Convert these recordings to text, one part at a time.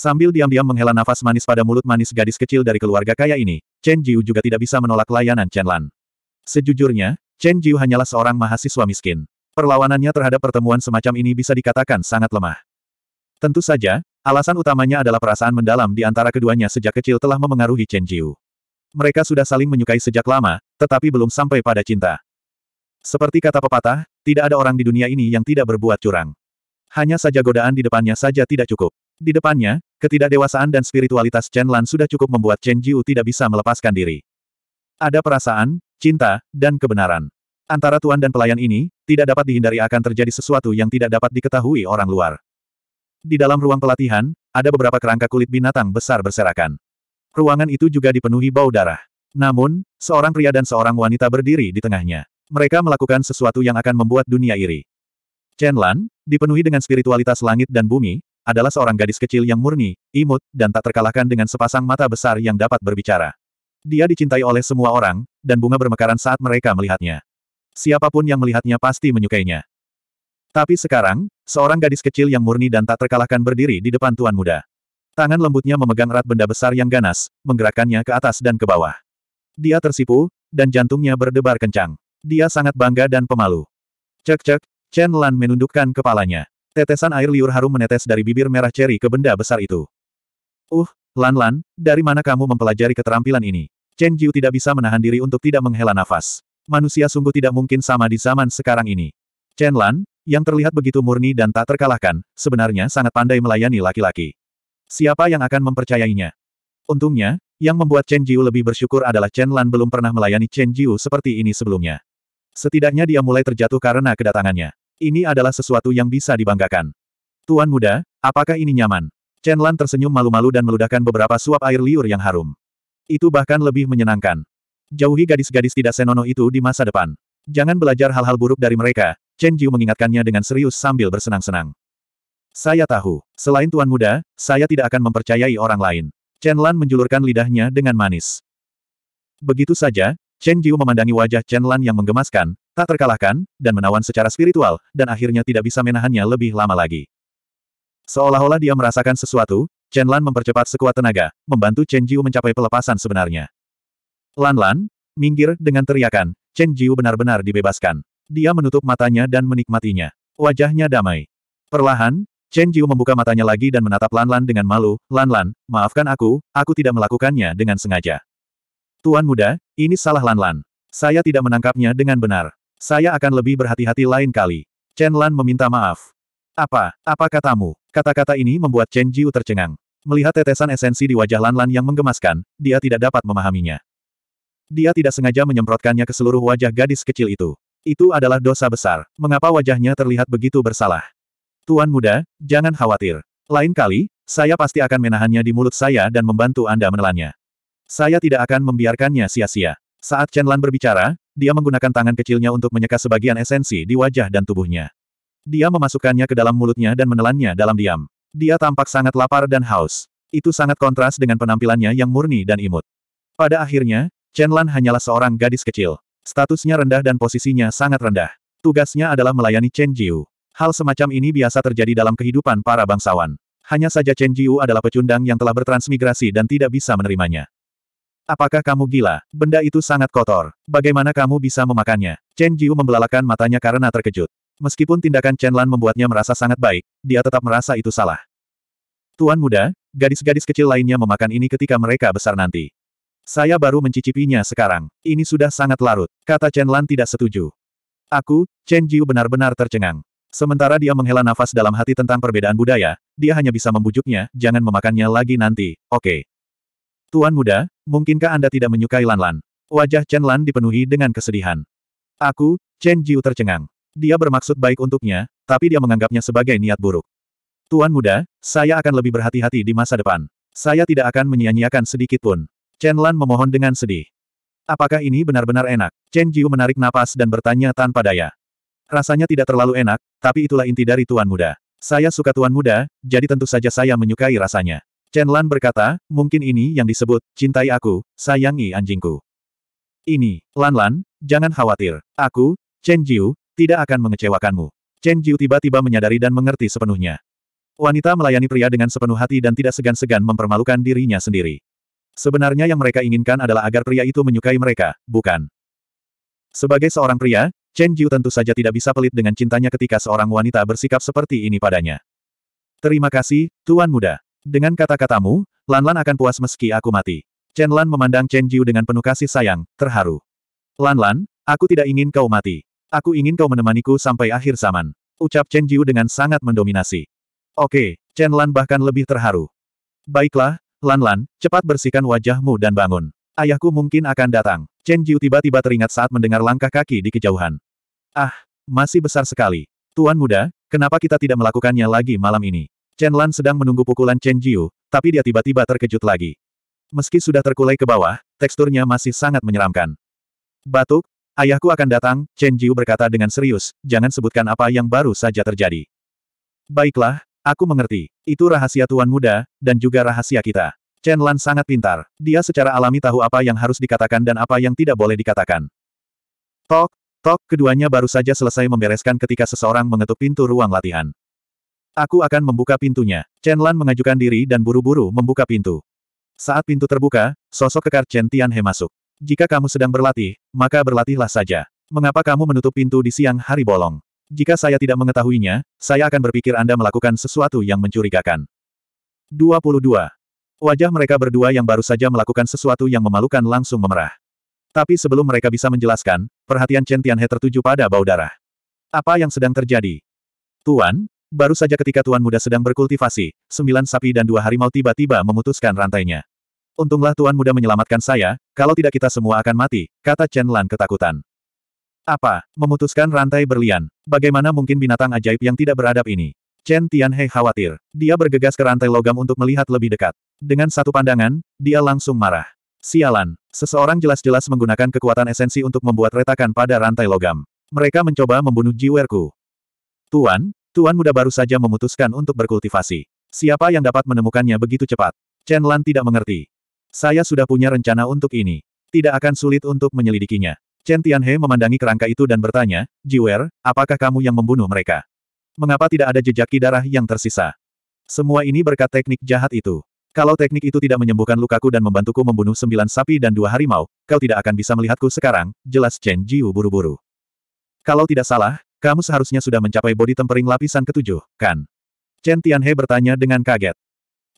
Sambil diam-diam menghela nafas manis pada mulut manis gadis kecil dari keluarga kaya ini, Chen Jiu juga tidak bisa menolak layanan Chen Lan. Sejujurnya, Chen Jiu hanyalah seorang mahasiswa miskin. Perlawanannya terhadap pertemuan semacam ini bisa dikatakan sangat lemah. Tentu saja, alasan utamanya adalah perasaan mendalam di antara keduanya sejak kecil telah memengaruhi Chen Jiu. Mereka sudah saling menyukai sejak lama, tetapi belum sampai pada cinta. Seperti kata pepatah, tidak ada orang di dunia ini yang tidak berbuat curang. Hanya saja godaan di depannya saja tidak cukup. Di depannya, ketidakdewasaan dan spiritualitas Chen Lan sudah cukup membuat Chen Jiu tidak bisa melepaskan diri. Ada perasaan, cinta, dan kebenaran. Antara tuan dan pelayan ini, tidak dapat dihindari akan terjadi sesuatu yang tidak dapat diketahui orang luar. Di dalam ruang pelatihan, ada beberapa kerangka kulit binatang besar berserakan. Ruangan itu juga dipenuhi bau darah. Namun, seorang pria dan seorang wanita berdiri di tengahnya. Mereka melakukan sesuatu yang akan membuat dunia iri. Chen Lan, dipenuhi dengan spiritualitas langit dan bumi, adalah seorang gadis kecil yang murni, imut, dan tak terkalahkan dengan sepasang mata besar yang dapat berbicara. Dia dicintai oleh semua orang, dan bunga bermekaran saat mereka melihatnya. Siapapun yang melihatnya pasti menyukainya. Tapi sekarang, seorang gadis kecil yang murni dan tak terkalahkan berdiri di depan tuan muda. Tangan lembutnya memegang erat benda besar yang ganas, menggerakkannya ke atas dan ke bawah. Dia tersipu, dan jantungnya berdebar kencang. Dia sangat bangga dan pemalu. Cek-cek, Chen Lan menundukkan kepalanya. Tetesan air liur harum menetes dari bibir merah ceri ke benda besar itu. Uh, Lan-Lan, dari mana kamu mempelajari keterampilan ini? Chen Jiu tidak bisa menahan diri untuk tidak menghela nafas. Manusia sungguh tidak mungkin sama di zaman sekarang ini. Chen Lan, yang terlihat begitu murni dan tak terkalahkan, sebenarnya sangat pandai melayani laki-laki. Siapa yang akan mempercayainya? Untungnya, yang membuat Chen Jiu lebih bersyukur adalah Chen Lan belum pernah melayani Chen Jiu seperti ini sebelumnya. Setidaknya dia mulai terjatuh karena kedatangannya. Ini adalah sesuatu yang bisa dibanggakan. Tuan muda, apakah ini nyaman? Chen Lan tersenyum malu-malu dan meludahkan beberapa suap air liur yang harum. Itu bahkan lebih menyenangkan. Jauhi gadis-gadis tidak senonoh itu di masa depan. Jangan belajar hal-hal buruk dari mereka, Chen Jiu mengingatkannya dengan serius sambil bersenang-senang. Saya tahu, selain tuan muda, saya tidak akan mempercayai orang lain. Chen Lan menjulurkan lidahnya dengan manis. Begitu saja, Chen Jiu memandangi wajah Chen Lan yang menggemaskan, tak terkalahkan, dan menawan secara spiritual, dan akhirnya tidak bisa menahannya lebih lama lagi. Seolah-olah dia merasakan sesuatu, Chen Lan mempercepat sekuat tenaga, membantu Chen Jiu mencapai pelepasan sebenarnya. Lan Lan, minggir dengan teriakan, Chen Jiu benar-benar dibebaskan. Dia menutup matanya dan menikmatinya. Wajahnya damai. Perlahan, Chen Jiu membuka matanya lagi dan menatap Lan Lan dengan malu, Lan Lan, maafkan aku, aku tidak melakukannya dengan sengaja. Tuan muda, ini salah Lan Lan. Saya tidak menangkapnya dengan benar. Saya akan lebih berhati-hati lain kali. Chen Lan meminta maaf. Apa, apa katamu? Kata-kata ini membuat Chen Jiu tercengang. Melihat tetesan esensi di wajah Lan Lan yang menggemaskan, dia tidak dapat memahaminya. Dia tidak sengaja menyemprotkannya ke seluruh wajah gadis kecil itu. Itu adalah dosa besar. Mengapa wajahnya terlihat begitu bersalah? Tuan muda, jangan khawatir. Lain kali, saya pasti akan menahannya di mulut saya dan membantu Anda menelannya. Saya tidak akan membiarkannya sia-sia. Saat Chen Lan berbicara, dia menggunakan tangan kecilnya untuk menyeka sebagian esensi di wajah dan tubuhnya. Dia memasukkannya ke dalam mulutnya dan menelannya dalam diam. Dia tampak sangat lapar dan haus. Itu sangat kontras dengan penampilannya yang murni dan imut. Pada akhirnya, Chen Lan hanyalah seorang gadis kecil. Statusnya rendah dan posisinya sangat rendah. Tugasnya adalah melayani Chen Jiu. Hal semacam ini biasa terjadi dalam kehidupan para bangsawan. Hanya saja Chen Jiu adalah pecundang yang telah bertransmigrasi dan tidak bisa menerimanya. Apakah kamu gila? Benda itu sangat kotor. Bagaimana kamu bisa memakannya? Chen Jiu membelalakan matanya karena terkejut. Meskipun tindakan Chen Lan membuatnya merasa sangat baik, dia tetap merasa itu salah. Tuan muda, gadis-gadis kecil lainnya memakan ini ketika mereka besar nanti. Saya baru mencicipinya sekarang. Ini sudah sangat larut, kata Chen Lan tidak setuju. Aku, Chen Jiu benar-benar tercengang. Sementara dia menghela nafas dalam hati tentang perbedaan budaya, dia hanya bisa membujuknya, jangan memakannya lagi nanti, oke. Okay. Tuan muda, Mungkinkah Anda tidak menyukai Lan -Lan? Wajah Chen Lan dipenuhi dengan kesedihan. Aku, Chen Jiu tercengang. Dia bermaksud baik untuknya, tapi dia menganggapnya sebagai niat buruk. Tuan muda, saya akan lebih berhati-hati di masa depan. Saya tidak akan menyia-nyiakan sedikit pun. Chen Lan memohon dengan sedih. Apakah ini benar-benar enak? Chen Jiu menarik napas dan bertanya tanpa daya. Rasanya tidak terlalu enak, tapi itulah inti dari tuan muda. Saya suka tuan muda, jadi tentu saja saya menyukai rasanya. Chen Lan berkata, mungkin ini yang disebut, cintai aku, sayangi anjingku. Ini, Lan Lan, jangan khawatir. Aku, Chen Jiu, tidak akan mengecewakanmu. Chen Jiu tiba-tiba menyadari dan mengerti sepenuhnya. Wanita melayani pria dengan sepenuh hati dan tidak segan-segan mempermalukan dirinya sendiri. Sebenarnya yang mereka inginkan adalah agar pria itu menyukai mereka, bukan. Sebagai seorang pria, Chen Jiu tentu saja tidak bisa pelit dengan cintanya ketika seorang wanita bersikap seperti ini padanya. Terima kasih, Tuan Muda. Dengan kata-katamu, Lan akan puas meski aku mati. Chen Lan memandang Chen Jiu dengan penuh kasih sayang, terharu. Lan, aku tidak ingin kau mati. Aku ingin kau menemaniku sampai akhir zaman. Ucap Chen Jiu dengan sangat mendominasi. Oke, Chen Lan bahkan lebih terharu. Baiklah, Lan, cepat bersihkan wajahmu dan bangun. Ayahku mungkin akan datang. Chen Jiu tiba-tiba teringat saat mendengar langkah kaki di kejauhan. Ah, masih besar sekali. Tuan muda, kenapa kita tidak melakukannya lagi malam ini? Chen Lan sedang menunggu pukulan Chen Jiu, tapi dia tiba-tiba terkejut lagi. Meski sudah terkulai ke bawah, teksturnya masih sangat menyeramkan. Batuk, ayahku akan datang, Chen Jiu berkata dengan serius, jangan sebutkan apa yang baru saja terjadi. Baiklah, aku mengerti. Itu rahasia Tuan Muda, dan juga rahasia kita. Chen Lan sangat pintar. Dia secara alami tahu apa yang harus dikatakan dan apa yang tidak boleh dikatakan. Tok, tok, keduanya baru saja selesai membereskan ketika seseorang mengetuk pintu ruang latihan. Aku akan membuka pintunya. Chen Lan mengajukan diri dan buru-buru membuka pintu. Saat pintu terbuka, sosok kekar Chen Tian He masuk. Jika kamu sedang berlatih, maka berlatihlah saja. Mengapa kamu menutup pintu di siang hari bolong? Jika saya tidak mengetahuinya, saya akan berpikir Anda melakukan sesuatu yang mencurigakan. 22. Wajah mereka berdua yang baru saja melakukan sesuatu yang memalukan langsung memerah. Tapi sebelum mereka bisa menjelaskan, perhatian Chen Tianhe tertuju pada bau darah. Apa yang sedang terjadi? Tuan, Baru saja ketika tuan muda sedang berkultivasi, sembilan sapi dan dua harimau tiba-tiba memutuskan rantainya. Untunglah tuan muda menyelamatkan saya, kalau tidak kita semua akan mati, kata Chen Lan ketakutan. Apa? Memutuskan rantai berlian. Bagaimana mungkin binatang ajaib yang tidak beradab ini? Chen Tianhe khawatir. Dia bergegas ke rantai logam untuk melihat lebih dekat. Dengan satu pandangan, dia langsung marah. Sialan. Seseorang jelas-jelas menggunakan kekuatan esensi untuk membuat retakan pada rantai logam. Mereka mencoba membunuh Jiwerku. Tuan, Tuan muda baru saja memutuskan untuk berkultivasi. Siapa yang dapat menemukannya begitu cepat? Chen Lan tidak mengerti. Saya sudah punya rencana untuk ini. Tidak akan sulit untuk menyelidikinya. Chen Tianhe memandangi kerangka itu dan bertanya, Jiwer, apakah kamu yang membunuh mereka? Mengapa tidak ada jejak darah yang tersisa? Semua ini berkat teknik jahat itu. Kalau teknik itu tidak menyembuhkan lukaku dan membantuku membunuh sembilan sapi dan dua harimau, kau tidak akan bisa melihatku sekarang, jelas Chen Jiu buru-buru. Kalau tidak salah, kamu seharusnya sudah mencapai bodi tempering lapisan ketujuh, kan? Chen Tianhe bertanya dengan kaget.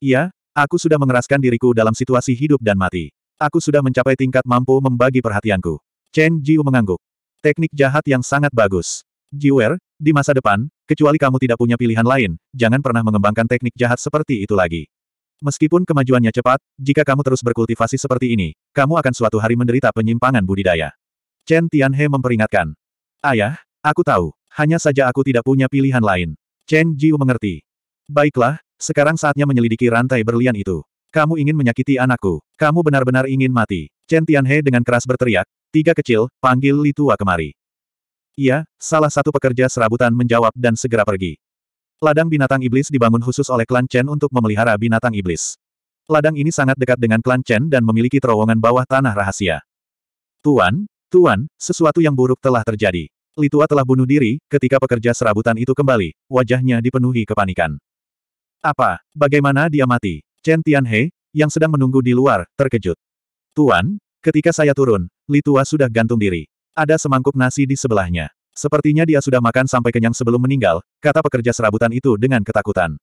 Iya, aku sudah mengeraskan diriku dalam situasi hidup dan mati. Aku sudah mencapai tingkat mampu membagi perhatianku. Chen Jiu mengangguk. Teknik jahat yang sangat bagus. Jiwer, di masa depan, kecuali kamu tidak punya pilihan lain, jangan pernah mengembangkan teknik jahat seperti itu lagi. Meskipun kemajuannya cepat, jika kamu terus berkultivasi seperti ini, kamu akan suatu hari menderita penyimpangan budidaya. Chen Tianhe memperingatkan. Ayah, Aku tahu, hanya saja aku tidak punya pilihan lain. Chen Jiu mengerti. Baiklah, sekarang saatnya menyelidiki rantai berlian itu. Kamu ingin menyakiti anakku. Kamu benar-benar ingin mati. Chen Tianhe dengan keras berteriak, tiga kecil, panggil Li Tua kemari. Iya, salah satu pekerja serabutan menjawab dan segera pergi. Ladang binatang iblis dibangun khusus oleh klan Chen untuk memelihara binatang iblis. Ladang ini sangat dekat dengan klan Chen dan memiliki terowongan bawah tanah rahasia. Tuan, tuan, sesuatu yang buruk telah terjadi. Litua telah bunuh diri, ketika pekerja serabutan itu kembali, wajahnya dipenuhi kepanikan. Apa? Bagaimana dia mati? Chen Tianhe, yang sedang menunggu di luar, terkejut. Tuan, ketika saya turun, Litua sudah gantung diri. Ada semangkuk nasi di sebelahnya. Sepertinya dia sudah makan sampai kenyang sebelum meninggal, kata pekerja serabutan itu dengan ketakutan.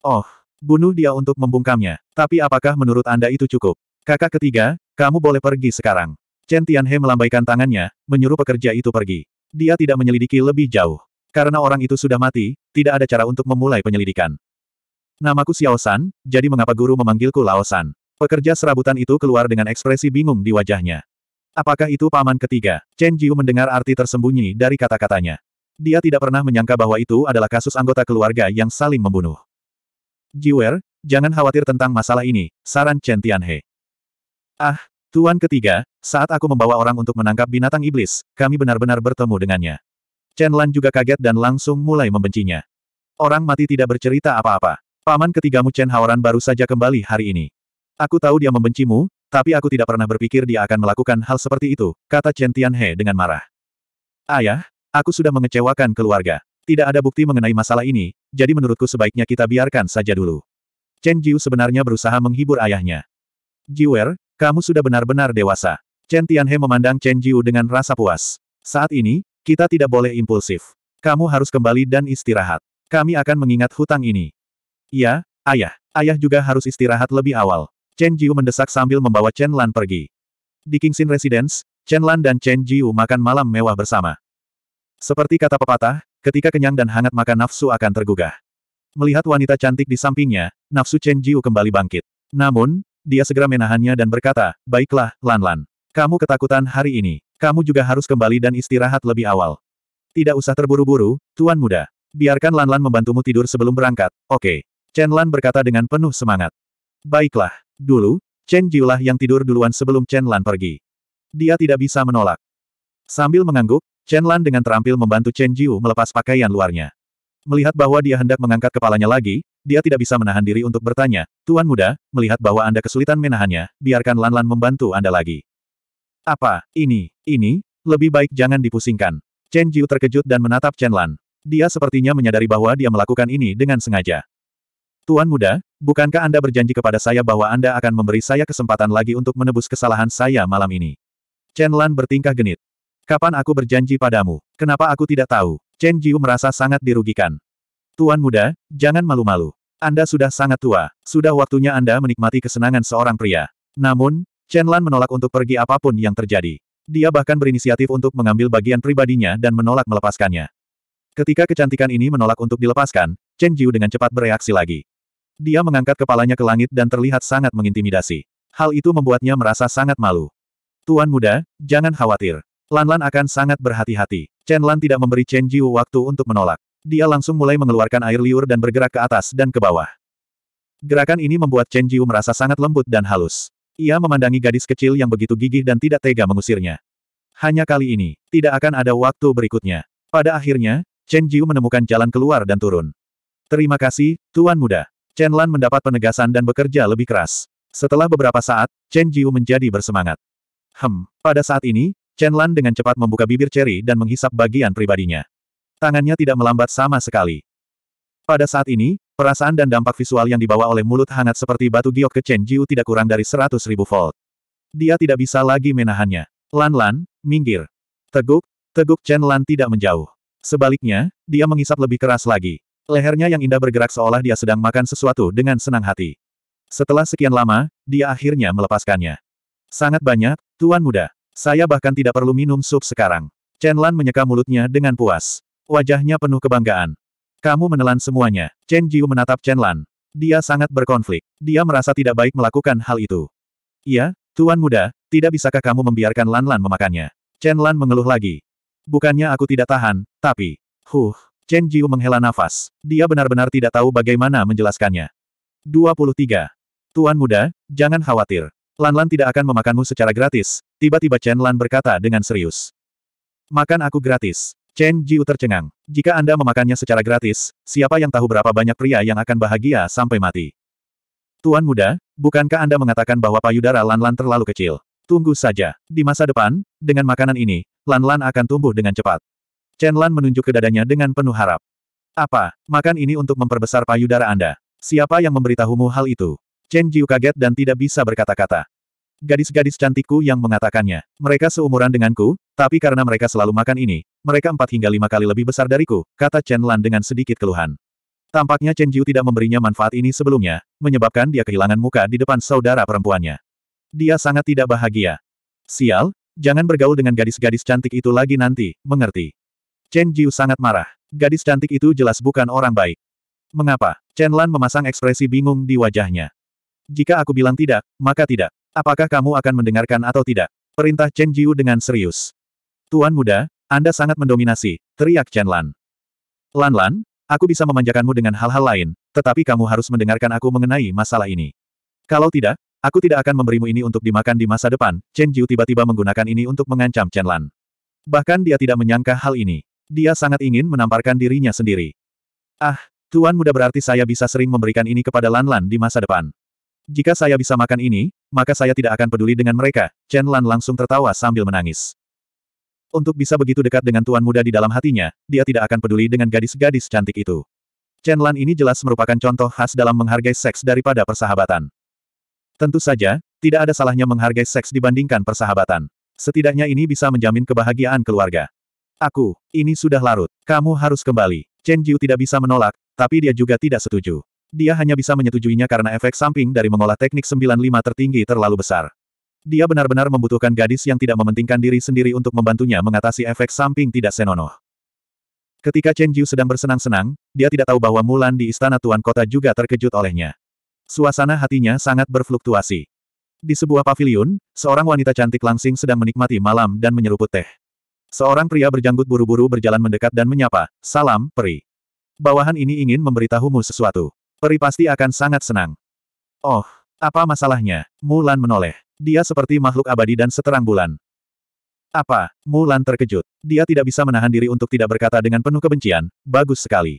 Oh, bunuh dia untuk membungkamnya. Tapi apakah menurut Anda itu cukup? Kakak ketiga, kamu boleh pergi sekarang. Chen Tianhe melambaikan tangannya, menyuruh pekerja itu pergi. Dia tidak menyelidiki lebih jauh. Karena orang itu sudah mati, tidak ada cara untuk memulai penyelidikan. Namaku Xiaosan, jadi mengapa guru memanggilku Lao Laosan? Pekerja serabutan itu keluar dengan ekspresi bingung di wajahnya. Apakah itu paman ketiga? Chen Jiu mendengar arti tersembunyi dari kata-katanya. Dia tidak pernah menyangka bahwa itu adalah kasus anggota keluarga yang saling membunuh. Jiwer, jangan khawatir tentang masalah ini, saran Chen Tianhe. Ah, Tuan ketiga, saat aku membawa orang untuk menangkap binatang iblis, kami benar-benar bertemu dengannya. Chen Lan juga kaget dan langsung mulai membencinya. Orang mati tidak bercerita apa-apa. Paman ketigamu Chen Haoran baru saja kembali hari ini. Aku tahu dia membencimu, tapi aku tidak pernah berpikir dia akan melakukan hal seperti itu, kata Chen Tianhe dengan marah. Ayah, aku sudah mengecewakan keluarga. Tidak ada bukti mengenai masalah ini, jadi menurutku sebaiknya kita biarkan saja dulu. Chen Jiu sebenarnya berusaha menghibur ayahnya. Jiwer, kamu sudah benar-benar dewasa. Chen Tianhe memandang Chen Jiu dengan rasa puas. Saat ini, kita tidak boleh impulsif. Kamu harus kembali dan istirahat. Kami akan mengingat hutang ini. Iya, ayah. Ayah juga harus istirahat lebih awal. Chen Jiu mendesak sambil membawa Chen Lan pergi. Di Kingsin Residence, Chen Lan dan Chen Jiu makan malam mewah bersama. Seperti kata pepatah, ketika kenyang dan hangat maka nafsu akan tergugah. Melihat wanita cantik di sampingnya, nafsu Chen Jiu kembali bangkit. Namun, dia segera menahannya dan berkata, Baiklah, Lanlan. Kamu ketakutan hari ini. Kamu juga harus kembali dan istirahat lebih awal. Tidak usah terburu-buru, Tuan Muda. Biarkan Lanlan membantumu tidur sebelum berangkat, oke. Okay. Chen Lan berkata dengan penuh semangat. Baiklah, dulu, Chen Jiulah yang tidur duluan sebelum Chen Lan pergi. Dia tidak bisa menolak. Sambil mengangguk, Chen Lan dengan terampil membantu Chen Jiu melepas pakaian luarnya. Melihat bahwa dia hendak mengangkat kepalanya lagi, dia tidak bisa menahan diri untuk bertanya, Tuan Muda, melihat bahwa Anda kesulitan menahannya, biarkan Lan-Lan membantu Anda lagi. Apa, ini, ini, lebih baik jangan dipusingkan. Chen Jiu terkejut dan menatap Chen Lan. Dia sepertinya menyadari bahwa dia melakukan ini dengan sengaja. Tuan Muda, bukankah Anda berjanji kepada saya bahwa Anda akan memberi saya kesempatan lagi untuk menebus kesalahan saya malam ini? Chen Lan bertingkah genit. Kapan aku berjanji padamu? Kenapa aku tidak tahu? Chen Jiu merasa sangat dirugikan. Tuan muda, jangan malu-malu. Anda sudah sangat tua. Sudah waktunya Anda menikmati kesenangan seorang pria. Namun, Chen Lan menolak untuk pergi apapun yang terjadi. Dia bahkan berinisiatif untuk mengambil bagian pribadinya dan menolak melepaskannya. Ketika kecantikan ini menolak untuk dilepaskan, Chen Jiu dengan cepat bereaksi lagi. Dia mengangkat kepalanya ke langit dan terlihat sangat mengintimidasi. Hal itu membuatnya merasa sangat malu. Tuan muda, jangan khawatir. Lanlan Lan akan sangat berhati-hati. Chen Lan tidak memberi Chen Jiu waktu untuk menolak. Dia langsung mulai mengeluarkan air liur dan bergerak ke atas dan ke bawah. Gerakan ini membuat Chen Jiu merasa sangat lembut dan halus. Ia memandangi gadis kecil yang begitu gigih dan tidak tega mengusirnya. Hanya kali ini, tidak akan ada waktu berikutnya. Pada akhirnya, Chen Jiu menemukan jalan keluar dan turun. Terima kasih, Tuan Muda. Chen Lan mendapat penegasan dan bekerja lebih keras. Setelah beberapa saat, Chen Jiu menjadi bersemangat. Hem, pada saat ini, Chen Lan dengan cepat membuka bibir ceri dan menghisap bagian pribadinya. Tangannya tidak melambat sama sekali. Pada saat ini, perasaan dan dampak visual yang dibawa oleh mulut hangat seperti batu giok ke Chen Jiu tidak kurang dari seratus ribu volt. Dia tidak bisa lagi menahannya. Lan Lan, minggir. Teguk, teguk Chen Lan tidak menjauh. Sebaliknya, dia menghisap lebih keras lagi. Lehernya yang indah bergerak seolah dia sedang makan sesuatu dengan senang hati. Setelah sekian lama, dia akhirnya melepaskannya. Sangat banyak, Tuan Muda. Saya bahkan tidak perlu minum sup sekarang. Chen Lan menyeka mulutnya dengan puas. Wajahnya penuh kebanggaan. Kamu menelan semuanya. Chen Jiu menatap Chen Lan. Dia sangat berkonflik. Dia merasa tidak baik melakukan hal itu. Iya, Tuan Muda, tidak bisakah kamu membiarkan Lan Lan memakannya? Chen Lan mengeluh lagi. Bukannya aku tidak tahan, tapi... Huh, Chen Jiu menghela nafas. Dia benar-benar tidak tahu bagaimana menjelaskannya. 23. Tuan Muda, jangan khawatir. Lanlan Lan tidak akan memakanmu secara gratis, tiba-tiba Chen Lan berkata dengan serius. Makan aku gratis. Chen Jiu tercengang. Jika Anda memakannya secara gratis, siapa yang tahu berapa banyak pria yang akan bahagia sampai mati? Tuan muda, bukankah Anda mengatakan bahwa payudara Lan Lan terlalu kecil? Tunggu saja. Di masa depan, dengan makanan ini, Lan Lan akan tumbuh dengan cepat. Chen Lan menunjuk ke dadanya dengan penuh harap. Apa, makan ini untuk memperbesar payudara Anda? Siapa yang memberitahumu hal itu? Chen Jiu kaget dan tidak bisa berkata-kata. Gadis-gadis cantikku yang mengatakannya. Mereka seumuran denganku, tapi karena mereka selalu makan ini, mereka empat hingga lima kali lebih besar dariku, kata Chen Lan dengan sedikit keluhan. Tampaknya Chen Jiu tidak memberinya manfaat ini sebelumnya, menyebabkan dia kehilangan muka di depan saudara perempuannya. Dia sangat tidak bahagia. Sial, jangan bergaul dengan gadis-gadis cantik itu lagi nanti, mengerti. Chen Jiu sangat marah. Gadis cantik itu jelas bukan orang baik. Mengapa? Chen Lan memasang ekspresi bingung di wajahnya. Jika aku bilang tidak, maka tidak. Apakah kamu akan mendengarkan atau tidak? Perintah Chen Jiu dengan serius. Tuan muda, Anda sangat mendominasi, teriak Chen Lan. Lan Lan, aku bisa memanjakanmu dengan hal-hal lain, tetapi kamu harus mendengarkan aku mengenai masalah ini. Kalau tidak, aku tidak akan memberimu ini untuk dimakan di masa depan, Chen Jiu tiba-tiba menggunakan ini untuk mengancam Chen Lan. Bahkan dia tidak menyangka hal ini. Dia sangat ingin menamparkan dirinya sendiri. Ah, Tuan muda berarti saya bisa sering memberikan ini kepada Lan Lan di masa depan. Jika saya bisa makan ini, maka saya tidak akan peduli dengan mereka, Chen Lan langsung tertawa sambil menangis. Untuk bisa begitu dekat dengan tuan muda di dalam hatinya, dia tidak akan peduli dengan gadis-gadis cantik itu. Chen Lan ini jelas merupakan contoh khas dalam menghargai seks daripada persahabatan. Tentu saja, tidak ada salahnya menghargai seks dibandingkan persahabatan. Setidaknya ini bisa menjamin kebahagiaan keluarga. Aku, ini sudah larut. Kamu harus kembali. Chen Jiu tidak bisa menolak, tapi dia juga tidak setuju. Dia hanya bisa menyetujuinya karena efek samping dari mengolah teknik 95 tertinggi terlalu besar. Dia benar-benar membutuhkan gadis yang tidak mementingkan diri sendiri untuk membantunya mengatasi efek samping tidak senonoh. Ketika Chen Jiu sedang bersenang-senang, dia tidak tahu bahwa Mulan di istana Tuan Kota juga terkejut olehnya. Suasana hatinya sangat berfluktuasi. Di sebuah paviliun, seorang wanita cantik langsing sedang menikmati malam dan menyeruput teh. Seorang pria berjanggut buru-buru berjalan mendekat dan menyapa, Salam, peri. Bawahan ini ingin memberitahumu sesuatu. Peri pasti akan sangat senang. Oh, apa masalahnya? Mulan menoleh. Dia seperti makhluk abadi dan seterang bulan. Apa? Mulan terkejut. Dia tidak bisa menahan diri untuk tidak berkata dengan penuh kebencian, bagus sekali.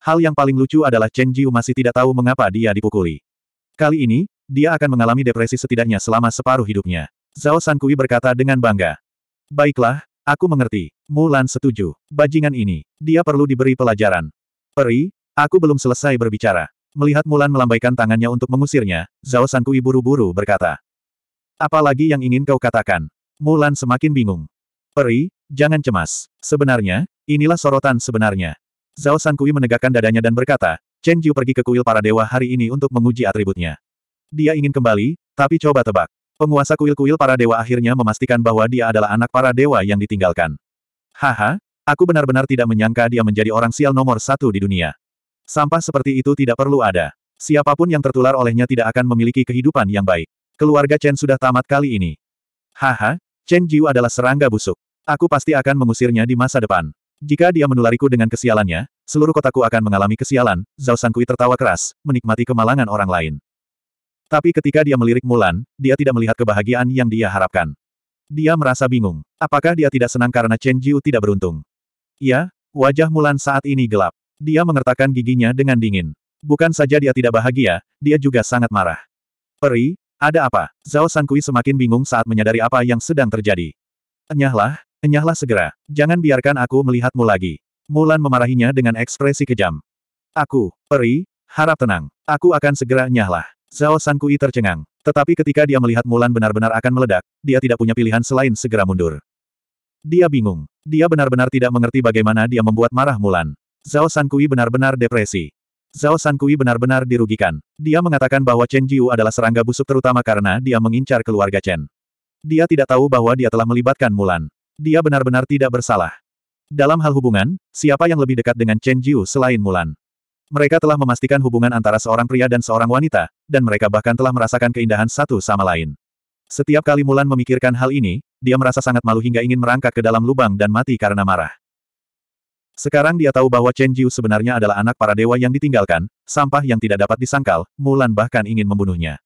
Hal yang paling lucu adalah Chen Jiu masih tidak tahu mengapa dia dipukuli. Kali ini, dia akan mengalami depresi setidaknya selama separuh hidupnya. Zhao Sankui berkata dengan bangga. Baiklah, aku mengerti. Mulan setuju. Bajingan ini, dia perlu diberi pelajaran. Peri, Aku belum selesai berbicara. Melihat Mulan melambaikan tangannya untuk mengusirnya, Zhao Sanku buru-buru berkata. Apalagi yang ingin kau katakan? Mulan semakin bingung. Peri, jangan cemas. Sebenarnya, inilah sorotan sebenarnya. Zhao Sankui menegakkan dadanya dan berkata, Chen Jiu pergi ke kuil para dewa hari ini untuk menguji atributnya. Dia ingin kembali, tapi coba tebak. Penguasa kuil-kuil para dewa akhirnya memastikan bahwa dia adalah anak para dewa yang ditinggalkan. Haha, aku benar-benar tidak menyangka dia menjadi orang sial nomor satu di dunia. Sampah seperti itu tidak perlu ada. Siapapun yang tertular olehnya tidak akan memiliki kehidupan yang baik. Keluarga Chen sudah tamat kali ini. Haha, Chen Jiu adalah serangga busuk. Aku pasti akan mengusirnya di masa depan. Jika dia menulariku dengan kesialannya, seluruh kotaku akan mengalami kesialan, Zhao Sankui tertawa keras, menikmati kemalangan orang lain. Tapi ketika dia melirik Mulan, dia tidak melihat kebahagiaan yang dia harapkan. Dia merasa bingung. Apakah dia tidak senang karena Chen Jiu tidak beruntung? Ya, wajah Mulan saat ini gelap. Dia mengertakkan giginya dengan dingin. Bukan saja dia tidak bahagia, dia juga sangat marah. Peri, ada apa? Zhao Sankui semakin bingung saat menyadari apa yang sedang terjadi. Enyahlah, enyahlah segera. Jangan biarkan aku melihatmu lagi. Mulan memarahinya dengan ekspresi kejam. Aku, peri, harap tenang. Aku akan segera enyahlah. Zhao Sankui tercengang. Tetapi ketika dia melihat Mulan benar-benar akan meledak, dia tidak punya pilihan selain segera mundur. Dia bingung. Dia benar-benar tidak mengerti bagaimana dia membuat marah Mulan. Zhao Sankui benar-benar depresi. Zhao Sankui benar-benar dirugikan. Dia mengatakan bahwa Chen Jiu adalah serangga busuk terutama karena dia mengincar keluarga Chen. Dia tidak tahu bahwa dia telah melibatkan Mulan. Dia benar-benar tidak bersalah. Dalam hal hubungan, siapa yang lebih dekat dengan Chen Jiu selain Mulan? Mereka telah memastikan hubungan antara seorang pria dan seorang wanita, dan mereka bahkan telah merasakan keindahan satu sama lain. Setiap kali Mulan memikirkan hal ini, dia merasa sangat malu hingga ingin merangkak ke dalam lubang dan mati karena marah. Sekarang dia tahu bahwa Chen Jiu sebenarnya adalah anak para dewa yang ditinggalkan, sampah yang tidak dapat disangkal, Mulan bahkan ingin membunuhnya.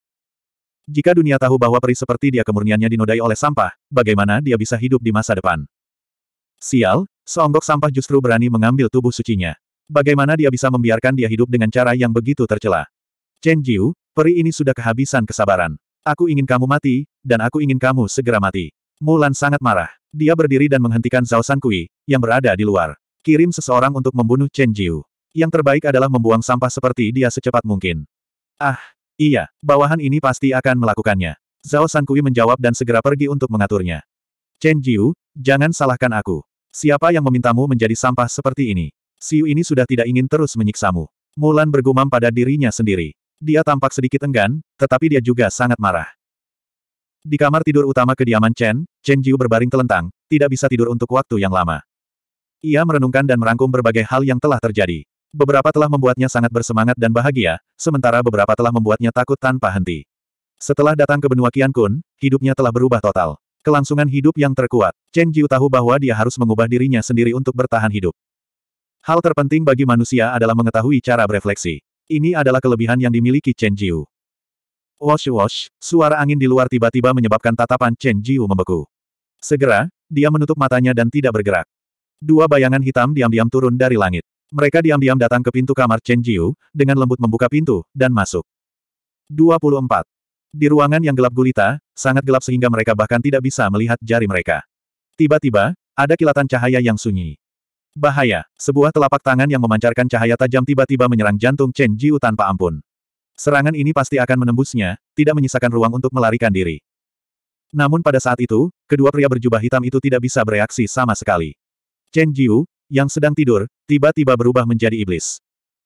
Jika dunia tahu bahwa peri seperti dia kemurniannya dinodai oleh sampah, bagaimana dia bisa hidup di masa depan? Sial, seonggok sampah justru berani mengambil tubuh sucinya. Bagaimana dia bisa membiarkan dia hidup dengan cara yang begitu tercela? Chen Jiu, peri ini sudah kehabisan kesabaran. Aku ingin kamu mati, dan aku ingin kamu segera mati. Mulan sangat marah. Dia berdiri dan menghentikan Zhao San yang berada di luar. Kirim seseorang untuk membunuh Chen Jiu. Yang terbaik adalah membuang sampah seperti dia secepat mungkin. Ah, iya, bawahan ini pasti akan melakukannya. Zhao Sankui menjawab dan segera pergi untuk mengaturnya. Chen Jiu, jangan salahkan aku. Siapa yang memintamu menjadi sampah seperti ini? Siu ini sudah tidak ingin terus menyiksamu. Mulan bergumam pada dirinya sendiri. Dia tampak sedikit enggan, tetapi dia juga sangat marah. Di kamar tidur utama kediaman Chen, Chen Jiu berbaring telentang, tidak bisa tidur untuk waktu yang lama. Ia merenungkan dan merangkum berbagai hal yang telah terjadi. Beberapa telah membuatnya sangat bersemangat dan bahagia, sementara beberapa telah membuatnya takut tanpa henti. Setelah datang ke benua Kian Kun, hidupnya telah berubah total. Kelangsungan hidup yang terkuat. Chen Jiu tahu bahwa dia harus mengubah dirinya sendiri untuk bertahan hidup. Hal terpenting bagi manusia adalah mengetahui cara berefleksi. Ini adalah kelebihan yang dimiliki Chen Jiu. Wash-wash, suara angin di luar tiba-tiba menyebabkan tatapan Chen Jiu membeku. Segera, dia menutup matanya dan tidak bergerak. Dua bayangan hitam diam-diam turun dari langit. Mereka diam-diam datang ke pintu kamar Chen Jiu, dengan lembut membuka pintu, dan masuk. 24. Di ruangan yang gelap gulita, sangat gelap sehingga mereka bahkan tidak bisa melihat jari mereka. Tiba-tiba, ada kilatan cahaya yang sunyi. Bahaya, sebuah telapak tangan yang memancarkan cahaya tajam tiba-tiba menyerang jantung Chen Jiu tanpa ampun. Serangan ini pasti akan menembusnya, tidak menyisakan ruang untuk melarikan diri. Namun pada saat itu, kedua pria berjubah hitam itu tidak bisa bereaksi sama sekali. Chen Jiu, yang sedang tidur, tiba-tiba berubah menjadi iblis.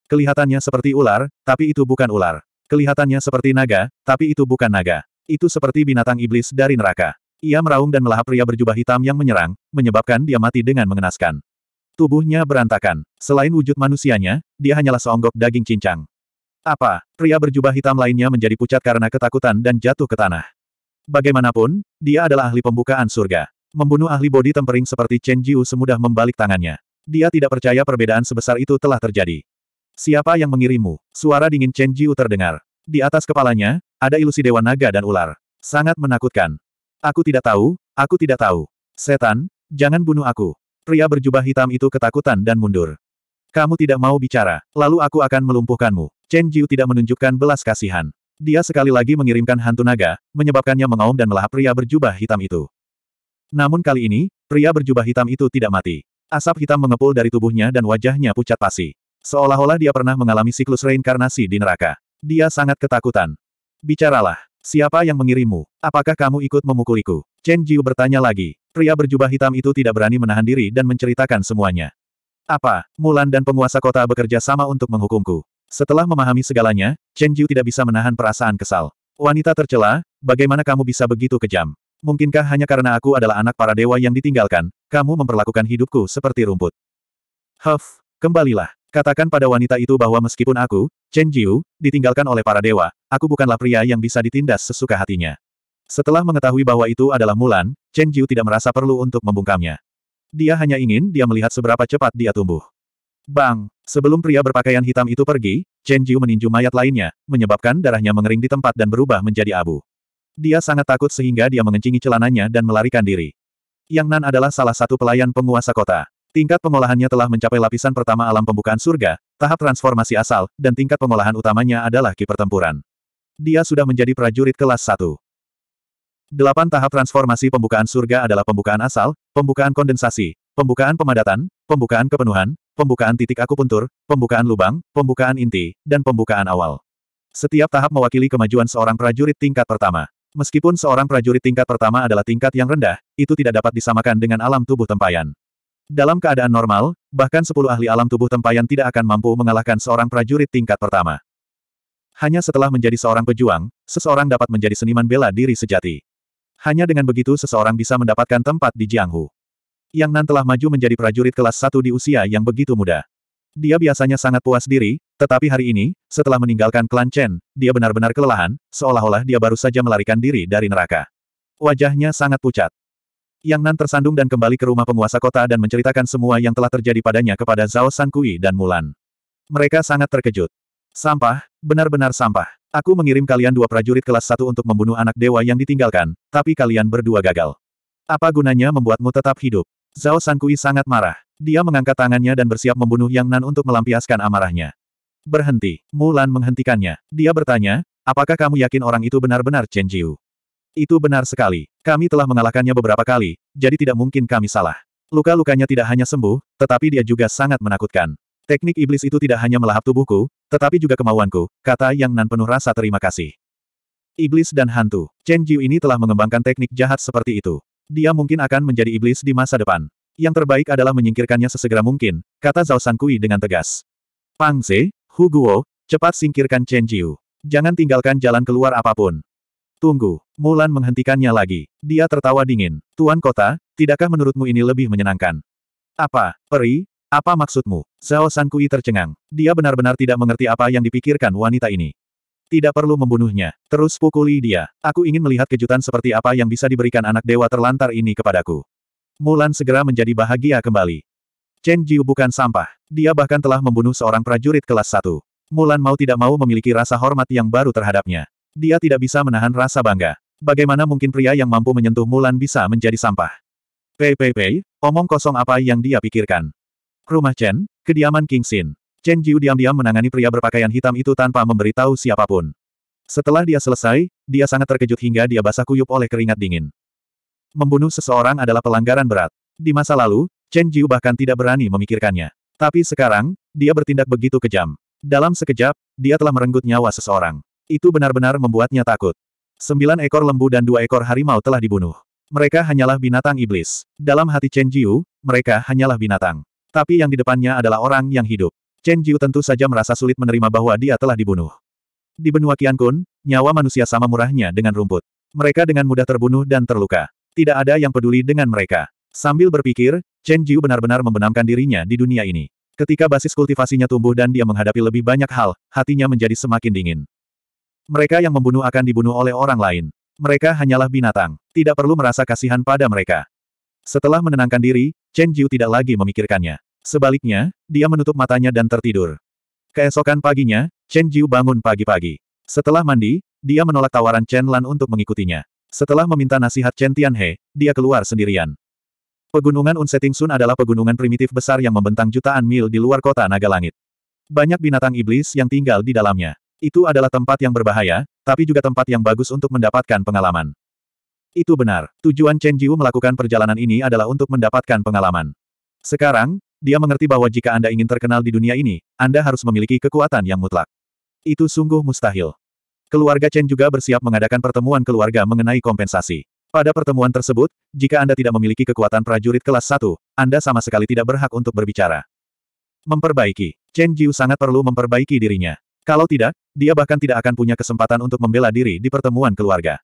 Kelihatannya seperti ular, tapi itu bukan ular. Kelihatannya seperti naga, tapi itu bukan naga. Itu seperti binatang iblis dari neraka. Ia meraung dan melahap pria berjubah hitam yang menyerang, menyebabkan dia mati dengan mengenaskan. Tubuhnya berantakan. Selain wujud manusianya, dia hanyalah seonggok daging cincang. Apa? Pria berjubah hitam lainnya menjadi pucat karena ketakutan dan jatuh ke tanah. Bagaimanapun, dia adalah ahli pembukaan surga. Membunuh ahli bodi tempering seperti Chen Jiu semudah membalik tangannya. Dia tidak percaya perbedaan sebesar itu telah terjadi. Siapa yang mengirimu? Suara dingin Chen Jiu terdengar. Di atas kepalanya, ada ilusi dewa naga dan ular. Sangat menakutkan. Aku tidak tahu, aku tidak tahu. Setan, jangan bunuh aku. Pria berjubah hitam itu ketakutan dan mundur. Kamu tidak mau bicara, lalu aku akan melumpuhkanmu. Chen Jiu tidak menunjukkan belas kasihan. Dia sekali lagi mengirimkan hantu naga, menyebabkannya mengaum dan melahap pria berjubah hitam itu. Namun kali ini, pria berjubah hitam itu tidak mati. Asap hitam mengepul dari tubuhnya dan wajahnya pucat pasi. Seolah-olah dia pernah mengalami siklus reinkarnasi di neraka. Dia sangat ketakutan. Bicaralah, siapa yang mengirimu? Apakah kamu ikut memukuliku? Chen Jiu bertanya lagi. Pria berjubah hitam itu tidak berani menahan diri dan menceritakan semuanya. Apa, Mulan dan penguasa kota bekerja sama untuk menghukumku? Setelah memahami segalanya, Chen Jiu tidak bisa menahan perasaan kesal. Wanita tercela, bagaimana kamu bisa begitu kejam? mungkinkah hanya karena aku adalah anak para dewa yang ditinggalkan, kamu memperlakukan hidupku seperti rumput? Huff, kembalilah. Katakan pada wanita itu bahwa meskipun aku, Chen Jiu, ditinggalkan oleh para dewa, aku bukanlah pria yang bisa ditindas sesuka hatinya. Setelah mengetahui bahwa itu adalah Mulan, Chen Jiu tidak merasa perlu untuk membungkamnya. Dia hanya ingin dia melihat seberapa cepat dia tumbuh. Bang! Sebelum pria berpakaian hitam itu pergi, Chen Jiu meninju mayat lainnya, menyebabkan darahnya mengering di tempat dan berubah menjadi abu. Dia sangat takut sehingga dia mengencingi celananya dan melarikan diri. Yang Nan adalah salah satu pelayan penguasa kota. Tingkat pengolahannya telah mencapai lapisan pertama alam pembukaan surga, tahap transformasi asal, dan tingkat pengolahan utamanya adalah ki pertempuran. Dia sudah menjadi prajurit kelas 1. Delapan tahap transformasi pembukaan surga adalah pembukaan asal, pembukaan kondensasi, pembukaan pemadatan, pembukaan kepenuhan, pembukaan titik akupuntur, pembukaan lubang, pembukaan inti, dan pembukaan awal. Setiap tahap mewakili kemajuan seorang prajurit tingkat pertama. Meskipun seorang prajurit tingkat pertama adalah tingkat yang rendah, itu tidak dapat disamakan dengan alam tubuh tempayan. Dalam keadaan normal, bahkan sepuluh ahli alam tubuh tempayan tidak akan mampu mengalahkan seorang prajurit tingkat pertama. Hanya setelah menjadi seorang pejuang, seseorang dapat menjadi seniman bela diri sejati. Hanya dengan begitu seseorang bisa mendapatkan tempat di Jianghu. Yang Nan telah maju menjadi prajurit kelas satu di usia yang begitu muda. Dia biasanya sangat puas diri, tetapi hari ini, setelah meninggalkan klan Chen, dia benar-benar kelelahan, seolah-olah dia baru saja melarikan diri dari neraka. Wajahnya sangat pucat. Yang Nan tersandung dan kembali ke rumah penguasa kota dan menceritakan semua yang telah terjadi padanya kepada Zhao Sankui dan Mulan. Mereka sangat terkejut. Sampah, benar-benar sampah. Aku mengirim kalian dua prajurit kelas satu untuk membunuh anak dewa yang ditinggalkan, tapi kalian berdua gagal. Apa gunanya membuatmu tetap hidup? Zhao Sankui sangat marah. Dia mengangkat tangannya dan bersiap membunuh Yang Nan untuk melampiaskan amarahnya. Berhenti. Mulan menghentikannya. Dia bertanya, apakah kamu yakin orang itu benar-benar Chen Jiu? Itu benar sekali. Kami telah mengalahkannya beberapa kali, jadi tidak mungkin kami salah. Luka-lukanya tidak hanya sembuh, tetapi dia juga sangat menakutkan. Teknik iblis itu tidak hanya melahap tubuhku, tetapi juga kemauanku, kata Yang Nan penuh rasa terima kasih. Iblis dan hantu. Chen Jiu ini telah mengembangkan teknik jahat seperti itu. Dia mungkin akan menjadi iblis di masa depan. Yang terbaik adalah menyingkirkannya sesegera mungkin, kata Zhao Sankui dengan tegas. Pang Ze, Hu Guo, cepat singkirkan Chen Jiu. Jangan tinggalkan jalan keluar apapun. Tunggu, Mulan menghentikannya lagi. Dia tertawa dingin. Tuan kota, tidakkah menurutmu ini lebih menyenangkan? Apa, peri? Apa maksudmu? Zhao Sankui tercengang. Dia benar-benar tidak mengerti apa yang dipikirkan wanita ini. Tidak perlu membunuhnya. Terus pukuli dia. Aku ingin melihat kejutan seperti apa yang bisa diberikan anak dewa terlantar ini kepadaku. Mulan segera menjadi bahagia kembali. Chen Jiu bukan sampah. Dia bahkan telah membunuh seorang prajurit kelas 1. Mulan mau tidak mau memiliki rasa hormat yang baru terhadapnya. Dia tidak bisa menahan rasa bangga. Bagaimana mungkin pria yang mampu menyentuh Mulan bisa menjadi sampah? Pei Pei Pei, omong kosong apa yang dia pikirkan. Rumah Chen, kediaman King Sin. Chen Jiu diam-diam menangani pria berpakaian hitam itu tanpa memberitahu siapapun. Setelah dia selesai, dia sangat terkejut hingga dia basah kuyup oleh keringat dingin. Membunuh seseorang adalah pelanggaran berat. Di masa lalu, Chen Jiu bahkan tidak berani memikirkannya. Tapi sekarang, dia bertindak begitu kejam. Dalam sekejap, dia telah merenggut nyawa seseorang. Itu benar-benar membuatnya takut. Sembilan ekor lembu dan dua ekor harimau telah dibunuh. Mereka hanyalah binatang iblis. Dalam hati Chen Jiu, mereka hanyalah binatang. Tapi yang di depannya adalah orang yang hidup. Chen Jiu tentu saja merasa sulit menerima bahwa dia telah dibunuh. Di benua Kun, nyawa manusia sama murahnya dengan rumput. Mereka dengan mudah terbunuh dan terluka. Tidak ada yang peduli dengan mereka. Sambil berpikir, Chen Jiu benar-benar membenamkan dirinya di dunia ini. Ketika basis kultivasinya tumbuh dan dia menghadapi lebih banyak hal, hatinya menjadi semakin dingin. Mereka yang membunuh akan dibunuh oleh orang lain. Mereka hanyalah binatang. Tidak perlu merasa kasihan pada mereka. Setelah menenangkan diri, Chen Jiu tidak lagi memikirkannya. Sebaliknya, dia menutup matanya dan tertidur. Keesokan paginya, Chen Jiu bangun pagi-pagi. Setelah mandi, dia menolak tawaran Chen Lan untuk mengikutinya. Setelah meminta nasihat Chen Tianhe, dia keluar sendirian. Pegunungan Unsetting Sun adalah pegunungan primitif besar yang membentang jutaan mil di luar kota Naga Langit. Banyak binatang iblis yang tinggal di dalamnya. Itu adalah tempat yang berbahaya, tapi juga tempat yang bagus untuk mendapatkan pengalaman. Itu benar, tujuan Chen Jiu melakukan perjalanan ini adalah untuk mendapatkan pengalaman. Sekarang, dia mengerti bahwa jika Anda ingin terkenal di dunia ini, Anda harus memiliki kekuatan yang mutlak. Itu sungguh mustahil. Keluarga Chen juga bersiap mengadakan pertemuan keluarga mengenai kompensasi. Pada pertemuan tersebut, jika Anda tidak memiliki kekuatan prajurit kelas 1, Anda sama sekali tidak berhak untuk berbicara. Memperbaiki. Chen Jiu sangat perlu memperbaiki dirinya. Kalau tidak, dia bahkan tidak akan punya kesempatan untuk membela diri di pertemuan keluarga.